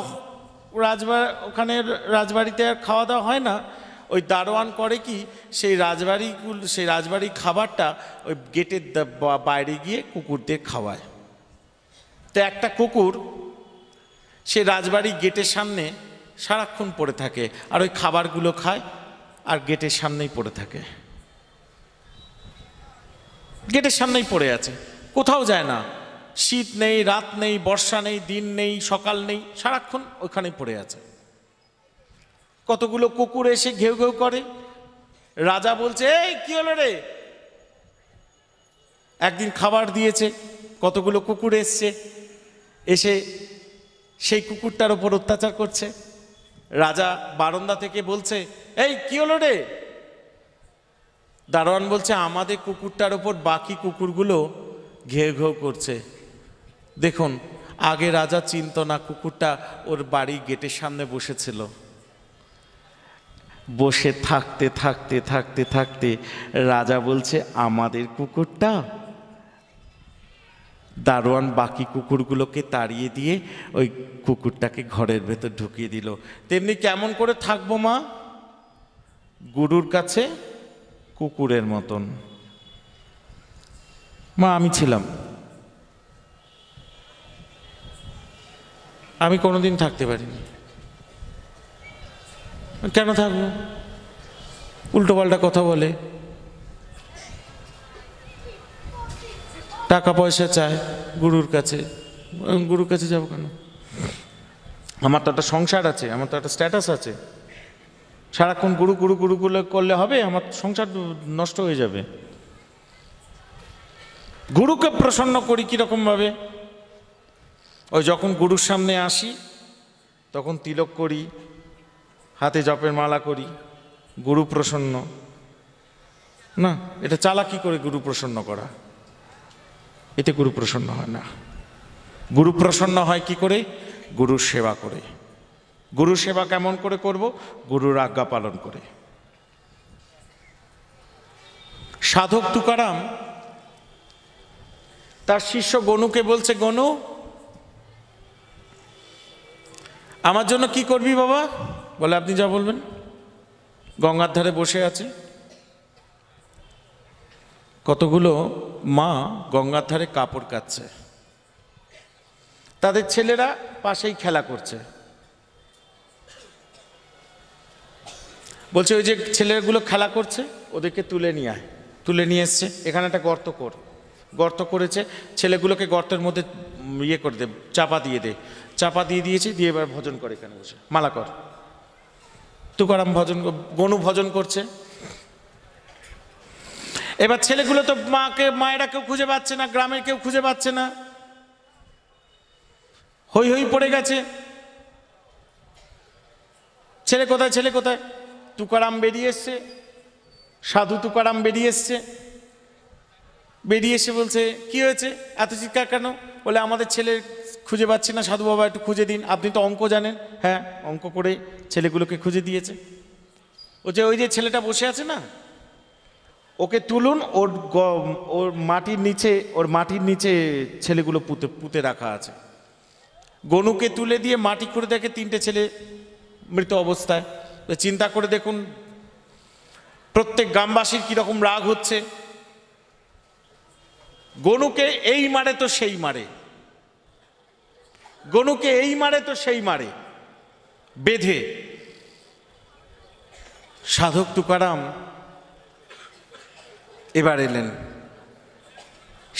রাজবাড়ি ওখানে রাজবাড়িতে আর খাওয়া দাওয়া হয় না ওই দারোয়ান করে কি সেই রাজবাড়িগুলো সেই রাজবাড়ির খাবারটা ওই গেটের বাইরে গিয়ে কুকুরদের খাওয়ায় তো একটা কুকুর সে রাজবাড়ির গেটের সামনে সারাক্ষণ পড়ে থাকে আর ওই খাবারগুলো খায় আর গেটের সামনেই পড়ে থাকে গেটের সামনেই পড়ে আছে কোথাও যায় না শীত নেই রাত নেই বর্ষা নেই দিন নেই সকাল নেই সারাক্ষণ ওখানে পড়ে আছে কতগুলো কুকুর এসে ঘেউ ঘেউ করে রাজা বলছে এই কি হলো রে একদিন খাবার দিয়েছে কতগুলো কুকুর এসছে এসে সেই কুকুরটার ওপর অত্যাচার করছে রাজা বারান্দা থেকে বলছে এই কি হলো রে দারোয়ান বলছে আমাদের কুকুরটার ওপর বাকি কুকুরগুলো ঘেউ ঘেউ করছে দেখুন আগে রাজা চিন্তনা না কুকুরটা ওর বাড়ি গেটের সামনে বসেছিল বসে থাকতে থাকতে থাকতে থাকতে রাজা বলছে আমাদের কুকুরটা দারোয়ান বাকি কুকুরগুলোকে তাড়িয়ে দিয়ে ওই কুকুরটাকে ঘরের ভেতর ঢুকিয়ে দিল তেমনি কেমন করে থাকবো মা গুরুর কাছে কুকুরের মতন মা আমি ছিলাম আমি কোনোদিন থাকতে পারিনি কেন থাকবো উল্টোপাল্টা কথা বলে টাকা পয়সা চায় গুরুর কাছে গুরুর কাছে যাবো কেন আমার তো একটা সংসার আছে আমার তো একটা স্ট্যাটাস আছে সারাক্ষণ গুরু গুরু গুরু করলে হবে আমার সংসার নষ্ট হয়ে যাবে গুরুকে প্রসন্ন করি কীরকমভাবে ওই যখন গুরুর সামনে আসি তখন তিলক করি হাতে জপের মালা করি গুরু প্রসন্ন না এটা চালাকি করে গুরু প্রসন্ন করা এতে গুরু প্রসন্ন হয় না গুরু প্রসন্ন হয় কি করে গুরু সেবা করে গুরু সেবা কেমন করে করব গুরুর আজ্ঞা পালন করে সাধক তুকারাম তার শিষ্য গনুকে বলছে গনু আমার জন্য কি করবি বাবা বলে আপনি যা বলবেন গঙ্গার ধারে বসে আছে কতগুলো মা গঙ্গার ধারে কাপড় কাচ্ছে তাদের ছেলেরা পাশেই খেলা করছে বলছে ওই যে ছেলেগুলো খেলা করছে ওদেরকে তুলে নিয়ে আয় তুলে নিয়ে এসছে এখানে একটা গর্ত কর গর্ত করেছে ছেলেগুলোকে গর্তের মধ্যে ইয়ে করে দে চাপা দিয়ে দে চাপা দিয়ে দিয়েছি দিয়ে এবার ভজন করে এখানে বসে মালা কর তুকারাম ভজন গনু ভজন করছে এবার ছেলেগুলো তো মাকে মায়েরা কেউ খুঁজে পাচ্ছে না গ্রামের কেউ খুঁজে পাচ্ছে না হই হই পড়ে গেছে ছেলে কোথায় ছেলে কোথায় তুকারাম বেরিয়ে এসছে সাধু তুকারাম বেরিয়ে এসছে বেরিয়ে এসে বলছে কি হয়েছে এত চিৎকার কেন বলে আমাদের ছেলের খুঁজে পাচ্ছি না সাধু বাবা একটু খুঁজে দিন আপনি তো অঙ্ক জানেন হ্যাঁ অঙ্ক করে ছেলেগুলোকে খুঁজে দিয়েছে ও যে ওই যে ছেলেটা বসে আছে না ওকে তুলুন ওর ওর মাটির নিচে ওর মাটির নিচে ছেলেগুলো পুঁতে পুঁতে রাখা আছে গনুকে তুলে দিয়ে মাটি করে দেখে তিনটে ছেলে মৃত অবস্থায় চিন্তা করে দেখুন প্রত্যেক গ্রামবাসীর কীরকম রাগ হচ্ছে গনুকে এই মারে তো সেই মারে গনুকে এই মারে তো সেই মারে বেঁধে সাধক টুকারাম এবার এলেন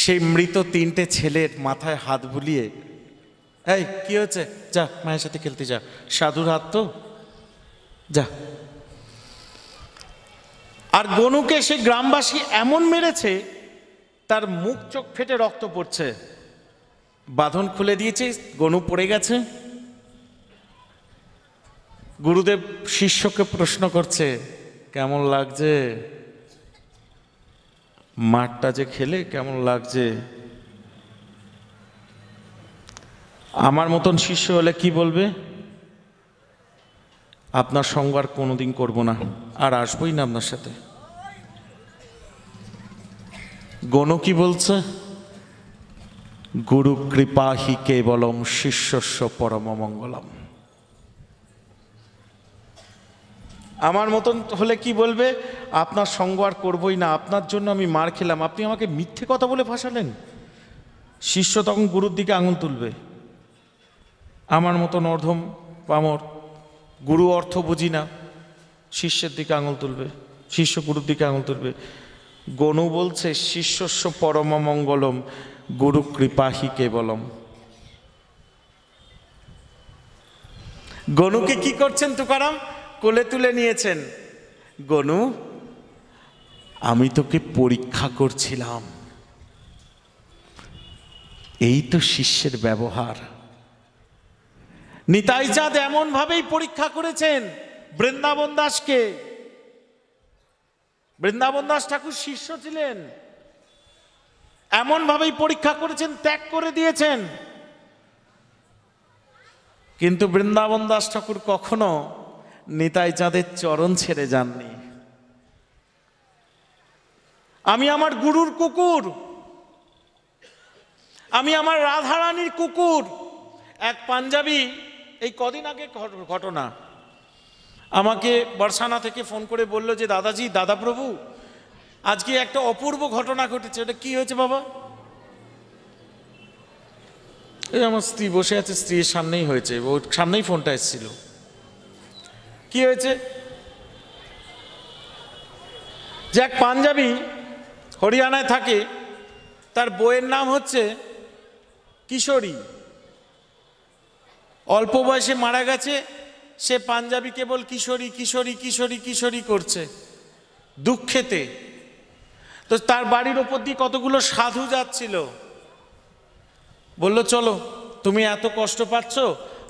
সেই মৃত তিনটে ছেলের মাথায় হাত বুলিয়ে এই কি হয়েছে যা মায়ের সাথে খেলতে যা সাধুর হাত তো যা আর গনুকে সে গ্রামবাসী এমন মেরেছে তার মুখ চোখ ফেটে রক্ত পড়ছে বাঁধন খুলে দিয়েছে গনু পড়ে গেছে গুরুদেব শিষ্যকে প্রশ্ন করছে কেমন লাগছে মাঠটা যে খেলে কেমন লাগছে আমার মতন শিষ্য হলে কি বলবে আপনার সঙ্গ আর কোনোদিন করব না আর আসবই না আপনার সাথে গণ কি বলছে গুরু কৃপা হি কেবলম শিষ্যস্য পরমমঙ্গলম আমার মতন হলে কি বলবে আপনার সঙ্গ আর করবই না আপনার জন্য আমি মার খেলাম আপনি আমাকে মিথ্যে কথা বলে ফাঁসালেন শিষ্য তখন গুরুর দিকে আঙুল তুলবে আমার মতন অর্ধম পামর গুরু অর্থ বুঝি না শিষ্যের দিকে আঙুল তুলবে শিষ্য গুরুর দিকে আঙুল তুলবে গনু বলছে শিষ্যস্য মঙ্গলম কৃপা হি কেবলম গনুকে কি করছেন তুকারাম কোলে তুলে নিয়েছেন গনু আমি তোকে পরীক্ষা করছিলাম এই তো শিষ্যের ব্যবহার নিতাইজাদ এমনভাবেই পরীক্ষা করেছেন বৃন্দাবন দাসকে বৃন্দাবন দাস ঠাকুর শিষ্য ছিলেন এমনভাবেই পরীক্ষা করেছেন ত্যাগ করে দিয়েছেন কিন্তু বৃন্দাবন দাস ঠাকুর কখনো নিতাই চাঁদের চরণ ছেড়ে যাননি আমি আমার গুরুর কুকুর আমি আমার রাধারানীর কুকুর এক পাঞ্জাবি এই কদিন আগে ঘটনা আমাকে বর্ষানা থেকে ফোন করে বলল যে দাদাজি দাদা প্রভু আজকে একটা অপূর্ব ঘটনা ঘটেছে ওটা কি হয়েছে বাবা এই আমার স্ত্রী বসে আছে স্ত্রীর সামনেই হয়েছে ওর সামনেই ফোনটা এসেছিল কি হয়েছে যে এক পাঞ্জাবি হরিয়ানায় থাকে তার বইয়ের নাম হচ্ছে কিশোরী অল্প বয়সে মারা গেছে সে পাঞ্জাবি কেবল কিশোরী কিশোরী কিশোরী কিশোরী করছে দুঃখেতে তো তার বাড়ির ওপর দিয়ে কতগুলো সাধু যাচ্ছিল বললো চলো তুমি এত কষ্ট পাচ্ছ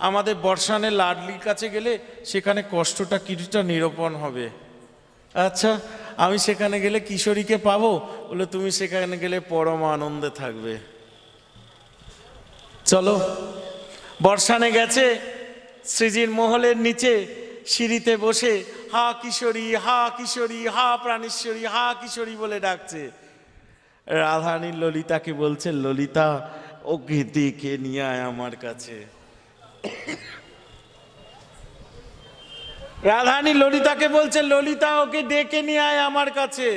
আমাদের বর্ষানে লাডলির কাছে গেলে সেখানে কষ্টটা কিছুটা নিরূপণ হবে আচ্ছা আমি সেখানে গেলে কিশোরীকে পাবো বলে তুমি সেখানে গেলে পরম আনন্দে থাকবে চলো বর্ষানে গেছে শ্রীজির মহলের নিচে সিঁড়িতে বসে হা কিশোরী হা কিশোরী হা প্রাণেশ্বরী হা কিশোরী বলে ডাকছে রাধানী ললিতাকে বলছে ললিতা ও গীতিকে নিয়ে আয় আমার কাছে রাধানী ললিতাকে বলছে ললিতা ওকে ডেকে নিয়ে আয় আমার কাছে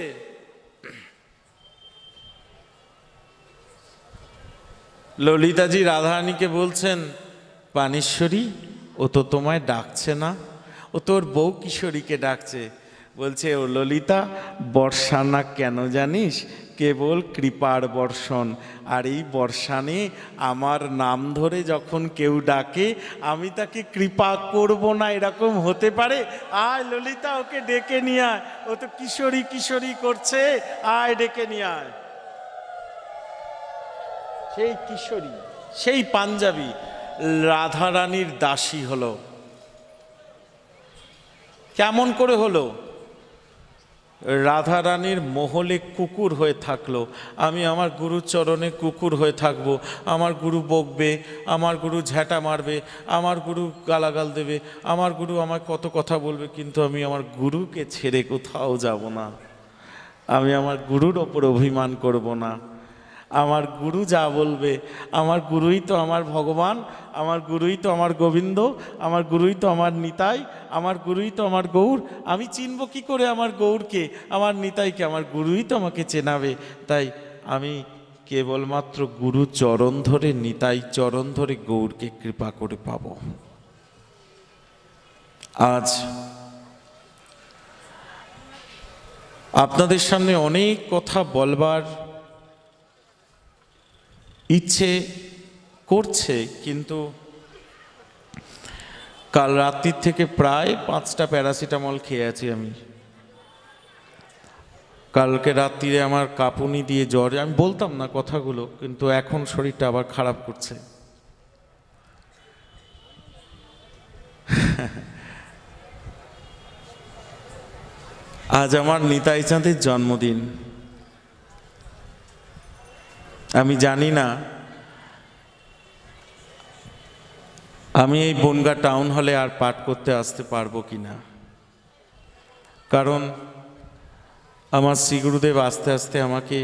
ললিতাজি রাধারানীকে বলছেন পানেশ্বরী ও তো তোমায় ডাকছে না ও তোর বউ কিশোরীকে ডাকছে বলছে ও ললিতা বর্ষা না কেন জানিস কেবল কৃপার বর্ষণ আর এই বর্ষানে আমার নাম ধরে যখন কেউ ডাকে আমি তাকে কৃপা করব না এরকম হতে পারে আয় ললিতা ওকে ডেকে নিয়ে আয় ও তো কিশোরী কিশোরী করছে আয় ডেকে নিয়ে আয় সেই কিশোরী সেই পাঞ্জাবি রাধারানীর দাসী হলো কেমন করে হলো রাধারানীর মহলে কুকুর হয়ে থাকলো আমি আমার গুরুর চরণে কুকুর হয়ে থাকব আমার গুরু বকবে আমার গুরু ঝ্যাঁটা মারবে আমার গুরু গালাগাল দেবে আমার গুরু আমার কত কথা বলবে কিন্তু আমি আমার গুরুকে ছেড়ে কোথাও যাব না আমি আমার গুরুর ওপর অভিমান করব না আমার গুরু যা বলবে আমার গুরুই তো আমার ভগবান আমার গুরুই তো আমার গোবিন্দ আমার গুরুই তো আমার নিতাই আমার গুরুই তো আমার গৌর আমি চিনব কি করে আমার গৌরকে আমার নিতাইকে আমার গুরুই তো আমাকে চেনাবে তাই আমি কেবলমাত্র গুরু চরণ ধরে নিতাই চরণ ধরে গৌরকে কৃপা করে পাব আজ আপনাদের সামনে অনেক কথা বলবার ইচ্ছে করছে কিন্তু কাল রাত্রির থেকে প্রায় পাঁচটা প্যারাসিটামল খেয়ে আছি আমি কালকে রাত্রিরে আমার কাঁপুনি দিয়ে জ্বর আমি বলতাম না কথাগুলো কিন্তু এখন শরীরটা আবার খারাপ করছে আজ আমার নিতাই চাঁদের জন্মদিন আমি জানি না আমি এই বনগা টাউন হলে আর পাঠ করতে আসতে পারবো কি না কারণ আমার শ্রীগুরুদেব আস্তে আস্তে আমাকে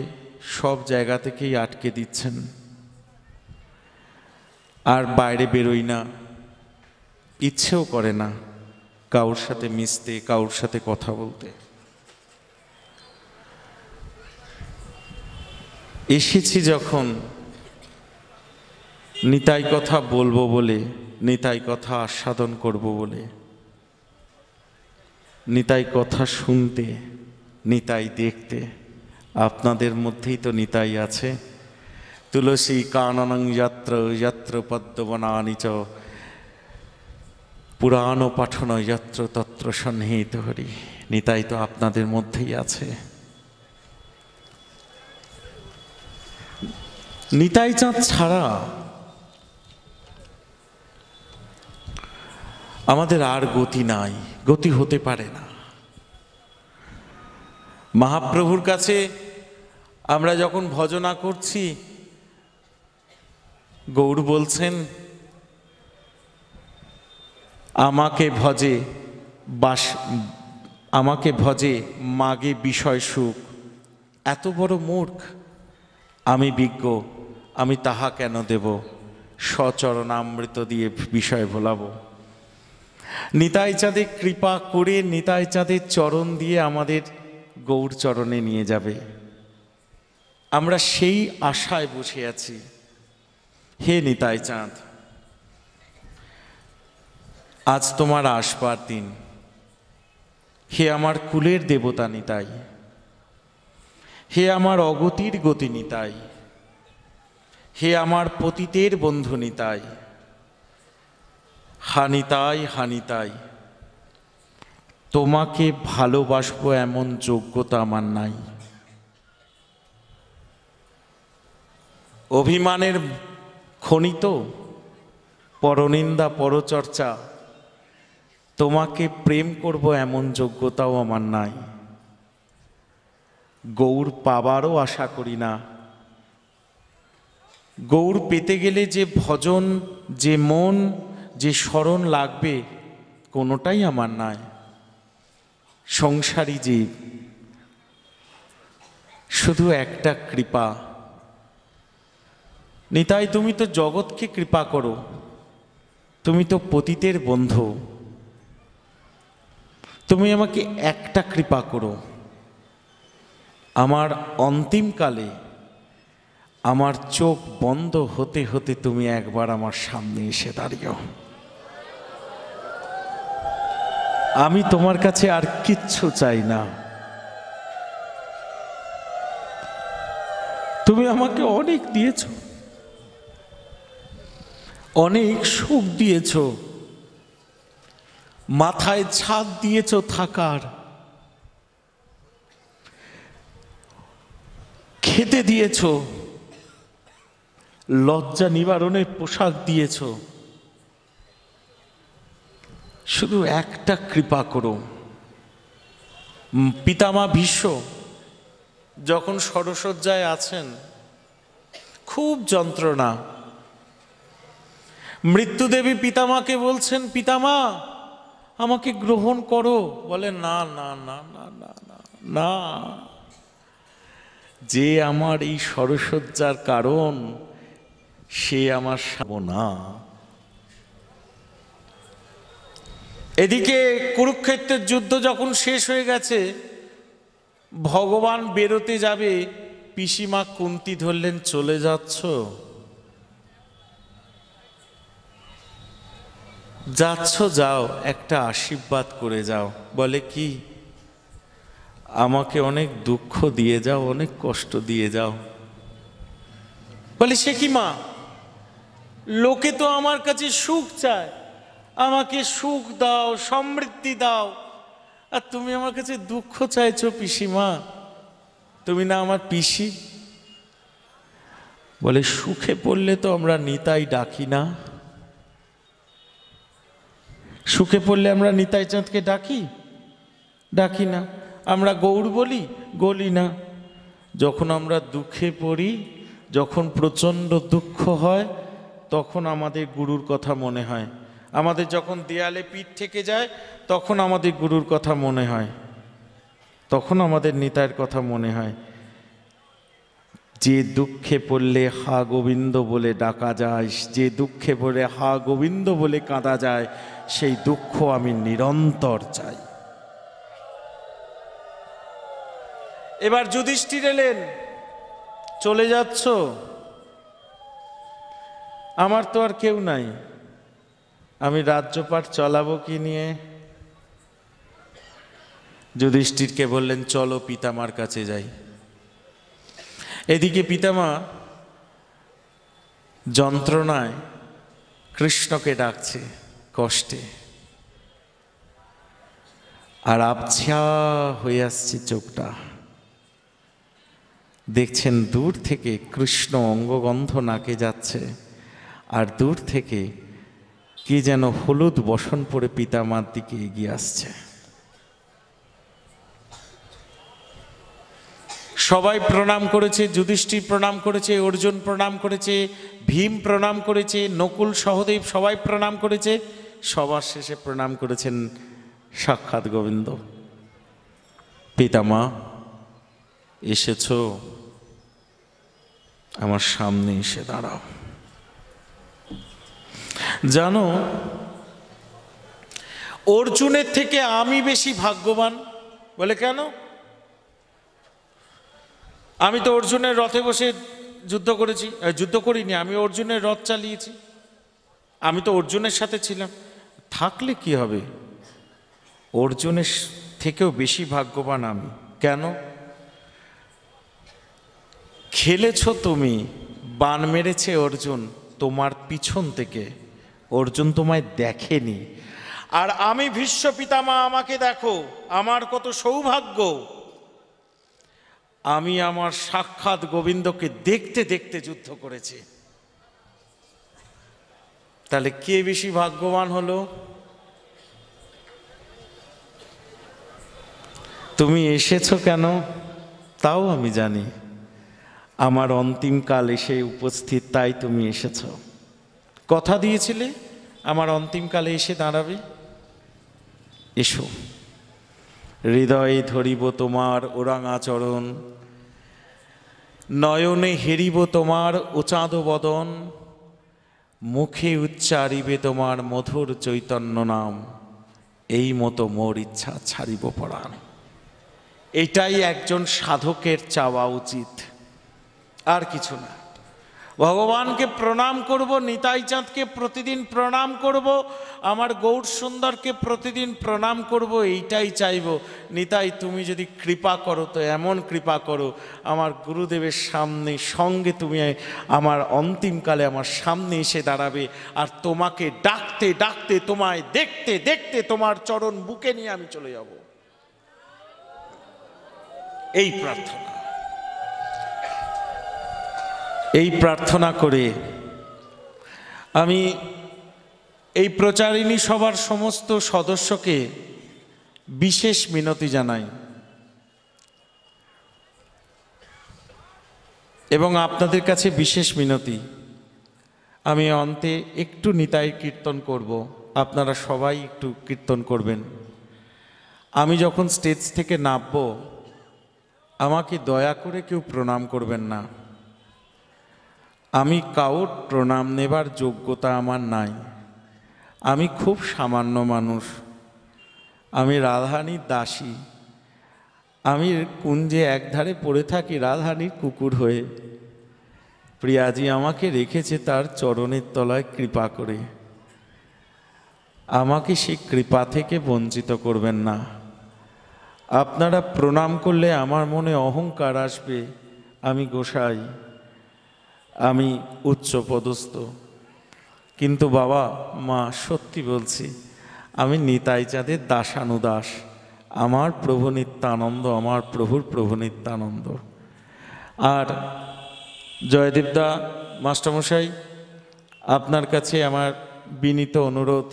সব জায়গা থেকেই আটকে দিচ্ছেন আর বাইরে বেরোই না ইচ্ছেও করে না কাউর সাথে মিশতে কাউর সাথে কথা বলতে এসেছি যখন নিতাই কথা বলবো বলে নিতাই কথা আস্বাদন করব বলে নিতাই কথা শুনতে নিতাই দেখতে আপনাদের মধ্যেই তো নিতাই আছে তুলসী কাননং যাত্র যাত্র পদ্মবনানি চ পুরাণ পাঠন যত্র তত্র সন্নিহিত হরি নিতাই তো আপনাদের মধ্যেই আছে নিতাই চাঁদ ছাড়া আমাদের আর গতি নাই গতি হতে পারে না মহাপ্রভুর কাছে আমরা যখন ভজনা করছি গৌর বলছেন আমাকে ভজে বাস আমাকে ভজে মাগে বিষয় সুখ এত বড় মূর্খ আমি বিজ্ঞ আমি তাহা কেন দেব সচরণামৃত দিয়ে বিষয় ভোলাব নিতাই চাঁদে কৃপা করে নিতাই চাঁদের চরণ দিয়ে আমাদের গৌর চরণে নিয়ে যাবে আমরা সেই আশায় বসে আছি হে নিতাই চাঁদ আজ তোমার আসবার দিন হে আমার কুলের দেবতা নিতাই হে আমার অগতির গতি নিতাই হে আমার পতিতের বন্ধু নিতাই হানিতাই হানিতাই তোমাকে ভালোবাসবো এমন যোগ্যতা আমার নাই অভিমানের খনিত পরনিন্দা পরচর্চা তোমাকে প্রেম করব এমন যোগ্যতাও আমার নাই গৌর পাবারও আশা করি না গৌর পেতে গেলে যে ভজন যে মন যে স্মরণ লাগবে কোনোটাই আমার নাই সংসারী জীব শুধু একটা কৃপা নিতাই তুমি তো জগৎকে কৃপা করো তুমি তো পতিতের বন্ধু তুমি আমাকে একটা কৃপা করো আমার অন্তিমকালে আমার চোখ বন্ধ হতে হতে তুমি একবার আমার সামনে এসে দাঁড়িও আমি তোমার কাছে আর কিচ্ছু চাই না তুমি আমাকে অনেক দিয়েছ অনেক সুখ দিয়েছ মাথায় ছাদ দিয়েছ থাকার খেতে দিয়েছো লজ্জা নিবারণের পোশাক দিয়েছ শুধু একটা কৃপা করো পিতামা ভীষ্ম যখন সরসজ্জায় আছেন খুব যন্ত্রণা মৃত্যুদেবী পিতামাকে বলছেন পিতামা আমাকে গ্রহণ করো বলে না না না না না না না যে আমার এই সরসজ্জার কারণ সে আমার না এদিকে কুরুক্ষেত্রের যুদ্ধ যখন শেষ হয়ে গেছে ভগবান বেরোতে যাবে পিসিমা কুন্তি ধরলেন চলে যাচ্ছ যাচ্ছ যাও একটা আশীর্বাদ করে যাও বলে কি আমাকে অনেক দুঃখ দিয়ে যাও অনেক কষ্ট দিয়ে যাও বলে সে কি মা লোকে তো আমার কাছে সুখ চায় আমাকে সুখ দাও সমৃদ্ধি দাও আর তুমি আমার কাছে দুঃখ চাইছো পিসিমা তুমি না আমার পিসি বলে সুখে পড়লে তো আমরা নিতাই ডাকি না সুখে পড়লে আমরা নিতাই চাঁদকে ডাকি ডাকি না আমরা গৌর বলি গলি না যখন আমরা দুঃখে পড়ি যখন প্রচণ্ড দুঃখ হয় তখন আমাদের গুরুর কথা মনে হয় আমাদের যখন দেয়ালে পিঠ থেকে যায় তখন আমাদের গুরুর কথা মনে হয় তখন আমাদের নেতার কথা মনে হয় যে দুঃখে পড়লে হা গোবিন্দ বলে ডাকা যায় যে দুঃখে পড়ে হা গোবিন্দ বলে কাঁদা যায় সেই দুঃখ আমি নিরন্তর চাই এবার যুধিষ্ঠির এলেন চলে যাচ্ছ আমার তো আর কেউ নাই আমি রাজ্যপাঠ চলাবো কি নিয়ে যুধিষ্ঠিরকে বললেন চলো পিতামার কাছে যাই এদিকে পিতামা যন্ত্রণায় কৃষ্ণকে ডাকছে কষ্টে আর আবছা হয়ে আসছে চোখটা দেখছেন দূর থেকে কৃষ্ণ অঙ্গগন্ধ নাকে যাচ্ছে আর দূর থেকে কে যেন হলুদ বসন পরে পিতামার দিকে এগিয়ে আসছে সবাই প্রণাম করেছে যুধিষ্ঠির প্রণাম করেছে অর্জুন প্রণাম করেছে ভীম প্রণাম করেছে নকুল সহদেব সবাই প্রণাম করেছে সবার শেষে প্রণাম করেছেন সাক্ষাৎ গোবিন্দ পিতামা এসেছ আমার সামনে এসে দাঁড়াও জানো অর্জুনের থেকে আমি বেশি ভাগ্যবান বলে কেন আমি তো অর্জুনের রথে বসে যুদ্ধ করেছি যুদ্ধ করিনি আমি অর্জুনের রথ চালিয়েছি আমি তো অর্জুনের সাথে ছিলাম থাকলে কি হবে অর্জুনের থেকেও বেশি ভাগ্যবান আমি কেন খেলেছ তুমি বান মেরেছে অর্জুন তোমার পিছন থেকে অর্জুন তোমায় দেখেনি আর আমি ভীষ্ম পিতামা আমাকে দেখো আমার কত সৌভাগ্য আমি আমার সাক্ষাৎ গোবিন্দকে দেখতে দেখতে যুদ্ধ করেছি তাহলে কে বেশি ভাগ্যবান হলো তুমি এসেছো কেন তাও আমি জানি আমার অন্তিমকাল এসে উপস্থিত তাই তুমি এসেছো কথা দিয়েছিলে আমার অন্তিমকালে এসে দাঁড়াবে এসো হৃদয়ে ধরিব তোমার ওরাঙাচরণ নয়নে হেরিব তোমার ওচাঁদ বদন মুখে উচ্চারিবে তোমার মধুর চৈতন্য নাম এই মতো মোর ইচ্ছা ছাড়িব পড়ান এটাই একজন সাধকের চাওয়া উচিত আর কিছু না ভগবানকে প্রণাম করব নিতাই চাঁদকে প্রতিদিন প্রণাম করব আমার গৌর সুন্দরকে প্রতিদিন প্রণাম করব এইটাই চাইব নিতাই তুমি যদি কৃপা করো তো এমন কৃপা করো আমার গুরুদেবের সামনে সঙ্গে তুমি আমার অন্তিমকালে আমার সামনে এসে দাঁড়াবে আর তোমাকে ডাকতে ডাকতে তোমায় দেখতে দেখতে তোমার চরণ বুকে নিয়ে আমি চলে যাব এই প্রার্থনা এই প্রার্থনা করে আমি এই প্রচারিণী সভার সমস্ত সদস্যকে বিশেষ মিনতি জানাই এবং আপনাদের কাছে বিশেষ মিনতি আমি অন্তে একটু নিতাই কীর্তন করব আপনারা সবাই একটু কীর্তন করবেন আমি যখন স্টেজ থেকে নামব আমাকে দয়া করে কেউ প্রণাম করবেন না আমি কাউর প্রণাম নেবার যোগ্যতা আমার নাই আমি খুব সামান্য মানুষ আমি রাধানীর দাসী আমি কুঞ্জে একধারে পড়ে থাকি রাধানীর কুকুর হয়ে প্রিয়াজি আমাকে রেখেছে তার চরণের তলায় কৃপা করে আমাকে সে কৃপা থেকে বঞ্চিত করবেন না আপনারা প্রণাম করলে আমার মনে অহংকার আসবে আমি গোসাই আমি উচ্চ পদস্থ কিন্তু বাবা মা সত্যি বলছি আমি নিতাই চাঁদের দাসানুদাস আমার প্রভু নিত্যানন্দ আমার প্রভুর প্রভু নিত্যানন্দ আর জয়দেবদা মাস্টারমশাই আপনার কাছে আমার বিনীত অনুরোধ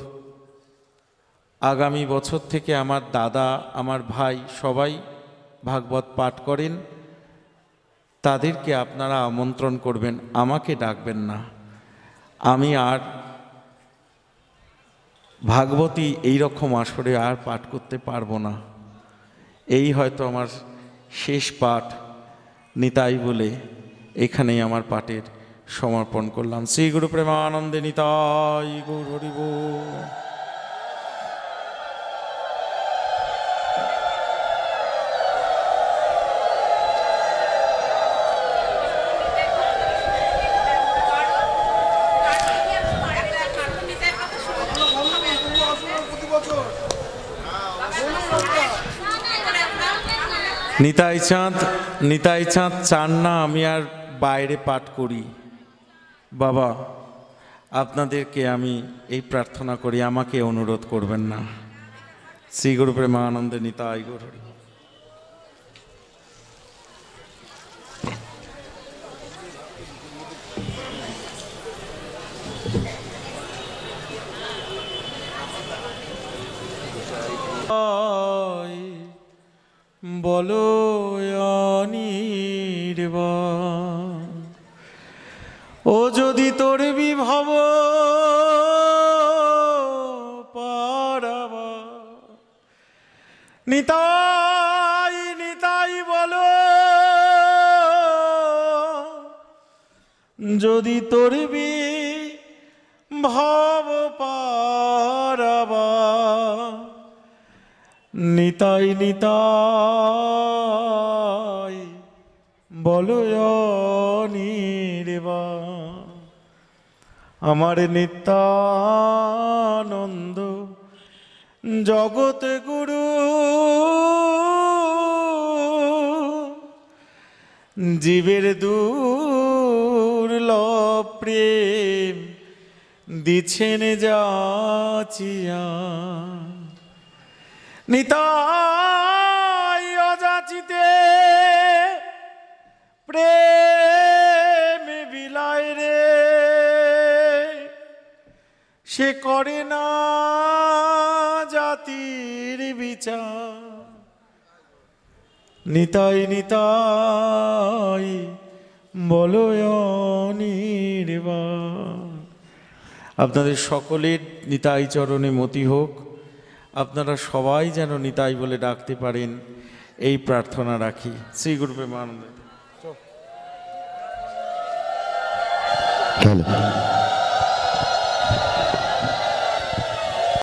আগামী বছর থেকে আমার দাদা আমার ভাই সবাই ভাগবত পাঠ করেন তাদেরকে আপনারা আমন্ত্রণ করবেন আমাকে ডাকবেন না আমি আর ভাগবতী এই রকম আসরে আর পাঠ করতে পারবো না এই হয়তো আমার শেষ পাঠ নিতাই বলে এখানেই আমার পাঠের সমর্পণ করলাম শ্রী গুরু প্রেমানন্দে নিতাই গুরু হরিব নিতাই চাঁদ নিতাই চাঁদ চান না আমি আর বাইরে পাঠ করি বাবা আপনাদেরকে আমি এই প্রার্থনা করি আমাকে অনুরোধ করবেন না শ্রী গুরু প্রেমানন্দে নিতাই গুরু Oh. বলো ও যদি তোর বিভব পারাবা নিতাই নিতাই বলো যদি তোর বি ভব পা নিতাই নিতাই বলো আমার নিত্যানন্দ জগত গুরু জীবের দুর্লভ প্রেম দিছেন যাচিয়া নিতাই অজাচিতে প্রেম বিলায় রে সে করে না জাতির বিচার নিতাই নিতাই বলো নির্বা আপনাদের সকলের নিতাই চরণে মতি হোক আপনারা সবাই যেন নিতাই বলে ডাকতে পারেন এই প্রার্থনা রাখি শ্রী গুরু প্রেমানন্দ